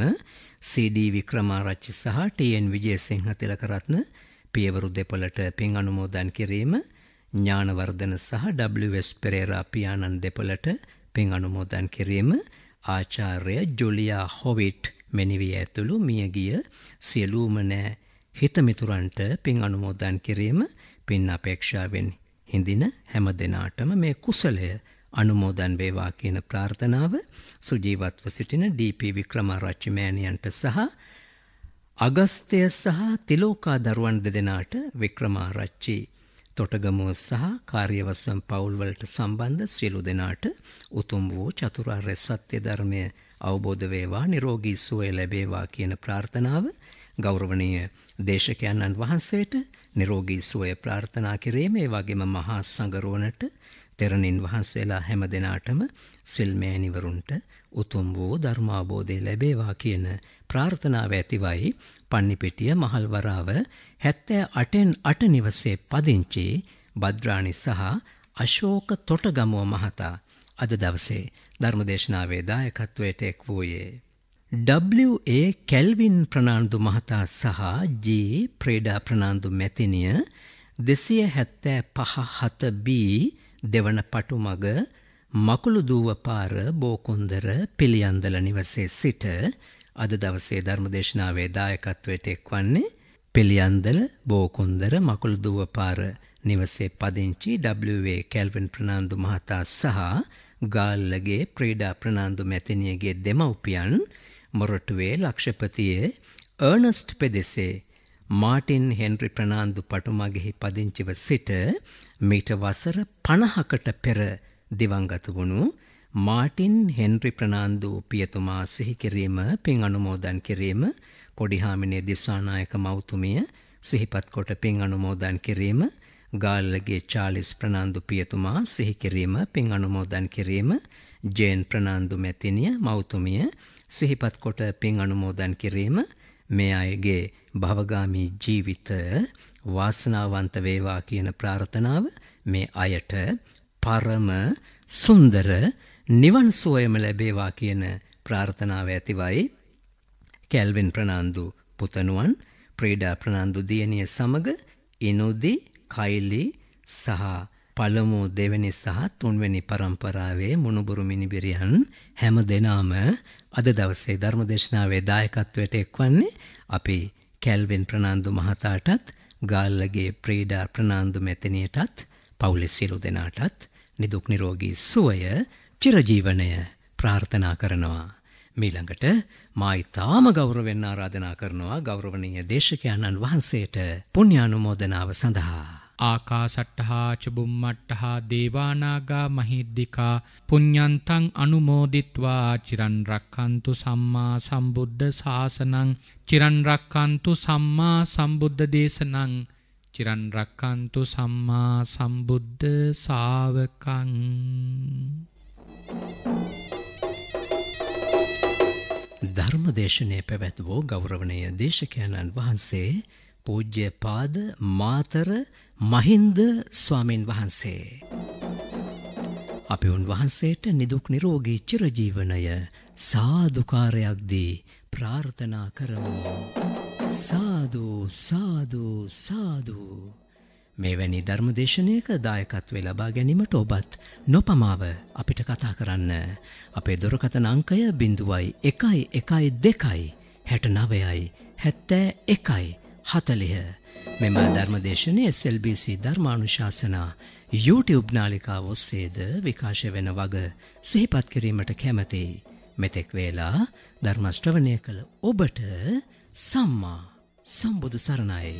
CD වික්‍රමාරච්චි සහ TN විජේසිංහ තිලකරත්න පියවරු දෙපළට පින් අනුමෝදන් කිරීම ඥානවර්ධන සහ WS පෙරේරා පියාණන් දෙපළට පින් අනුමෝදන් කිරීම ආචාර්ය ජුලියා හොවිට් මෙනිවී ඇතුළු මියගිය සියලූම නෑ හිතමිතුරන්ට පින් අනුමෝදන් කිරීම පින් අපේක්ෂාවෙන් හිඳින හැම දෙනාටම මේ කුසලය අනුමෝදන් වේවා කියන ප්‍රාර්ථනාව සුජීවත්ව සිටින ඩීපී වික්‍රමාරච්චි මෑණියන්ට සහ අගස්ත්‍ය සහ තිලෝකා දරුවන් දෙදෙනාට වික්‍රමාරච්චි තොටගමුව සහ කාර්යවසම් පවුල්වලට සම්බන්ධ සියලු දෙනාට උතුම් වූ චතුරාර්ය සත්‍ය ධර්මය අවබෝධ වේවා නිරෝගී සුවය ලැබේවා කියන ප්‍රාර්ථනාව ගෞරවනීය දේශකයන්න් වහන්සේට නිරෝගී සුවය ප්‍රාර්ථනා කිරීම ඒ වගේම මහා සංඝරුවනට තෙරණින් වහන්සේලා හැම දෙනාටම සිල්මෑණිවරුන්ට උතුම් වූ ධර්මාබෝධය ලැබේවා කියන ප්‍රාර්ථනාව ඇතිවයි පන්නිපිටිය මහල්වරාව හැත්තෑ අටෙන් අට නිවසේ පදිංචි බද්‍රාණි සහ අශෝක තොටගමුව මහතා අද දවසේ ධර්මදේශනාවේ දායකත්වයට එක් වූයේ. WA කැල්වින් ප්‍රනාන්දු මහතා සහ G ප්‍රේඩා ප්‍රනාන්දු මැතිනිය දෙසිය හැත්තෑ පහ හත B දෙවන පටුමග මකුළු දූව පාර බෝකුන්දර පිළියන්දල නිවසේ සිට අද දවසේ ධර්මදේශනාවේ දායකත්වයට එක්වන්නේ පිළියන්දල බෝකුන්දර මකුළු දූව පාර නිවසේ පදිංචි WA කැල්වින් ප්‍රනාන්දු මහතා සහ ගාල්ලගේ ප්‍රීඩා ප්‍රනාන්දු මැතිණියගේ දෙමව්පියන් මොරටුවේ ලක්ෂපතියේ අර්නස්ට් පෙදෙසේ මාටින් හෙන්රි ප්‍රනාන්දු පටුමගෙහි පදිංචිව සිට මීට වසර 50කට පෙර දිවංගත වුණු මාටින් හෙන්රි ප්‍රනාන්දු පියතුමා සිහි කිරීම පින් අනුමෝදන් කිරීම පොඩිහාමිනේ දිසානායක මවතුමිය සිහිපත් කොට පින් අනුමෝදන් කිරීම ගාල්ලගේ චාලිස් ප්‍රනාන්දු පියතුමා සිහි කිරීම පින් අනුමෝදන් කිරීම ජේන් ප්‍රනාන්දු මැතිණිය මවතුමිය සිහිපත් කොට පින් අනුමෝදන් කිරීම මේ අයගේ භවගාමී ජීවිතය වාසනාවන්ත වේවා කියන ප්‍රාර්ථනාව මේ අයට පරම සුන්දර නිවන් සුවයම ලැබේවා කියන ප්‍රාර්ථනාව ඇතිවයි කැල්වින් ප්‍රනාන්දු පුතණුවන් ප්‍රීඩා ප්‍රනාන්දු දියණිය සමග ඉනුදි කයිලි සහ පළමු දෙවැනි සහ තුන්වැනි පරම්පරාවේ මුණුබුරු මිනිබිරියන් හැම දෙනාම අද දවසේ ධර්මදේශනාවේ දායකත්වයට එක්වන්නේ අපි කැල්වින් ප්‍රනාන්දු මහතාටත් ගාල්ලගේ ප්‍රීඩා ප්‍රනාන්දු මෙතනියටත් පවුලේ සියලු දෙනාටත් නිදුක් නිරෝගී සුවය චිරජීවනය ප්‍රාර්ථනා කරනවා. මීළඟට මා ඉතාම ගෞරවෙන් ආරාධනා කරනවා ගෞරවනීය දේශකයන්න් වහන්සේට පුණ්‍යානුමෝදනාව සඳහා ආකාසට්ටහා චබුම්මට්ටහා දේවානාගා මහිද්దికා පුඤ්ඤන්තං අනුමෝදිත්වා චිරන් රක්칸තු සම්මා සම්බුද්ධ ශාසනං චිරන් රක්칸තු සම්මා සම්බුද්ධ දේශනං චිරන් රක්칸තු සම්මා සම්බුද්ධ ශාවකං ධර්මදේශනය පැවැත් වූ ගෞරවනය දේශකයණන් වහන්සේ පූජ්‍ය පාද මාතර මහින්ද ස්වාමීන් වහන්සේ. අපි උන්වහන්සේට නිදුක් නිරෝගී චිරජීවනය සාධකාරයක් දී ප්‍රාර්ථනා කරමු. සාදු සාදු සාදු. මෙවැනි ධර්මදේශනයක දායකත්වේ ලබා ගැනීමට ඔබත් නොපමාව අපිට කතා කරන්න. අපේ දොරකතන අංකය බිඳුවයි එකයි එකයි දෙකයි හැට නවයයි හැත්තෑ එකයි හතලිහ. මෙම ධර්මදේශනය SLBC ධර්මානුශාසනා YouTube නාලිකාව ඔස්සේද විකාශය වෙන වග සිහිපත් කිරීමට කැමතියි. මෙතෙක් වේලා ධර්මශ්‍රවණය කළ ඔබට සම්මා සම්බුදු සරණයි.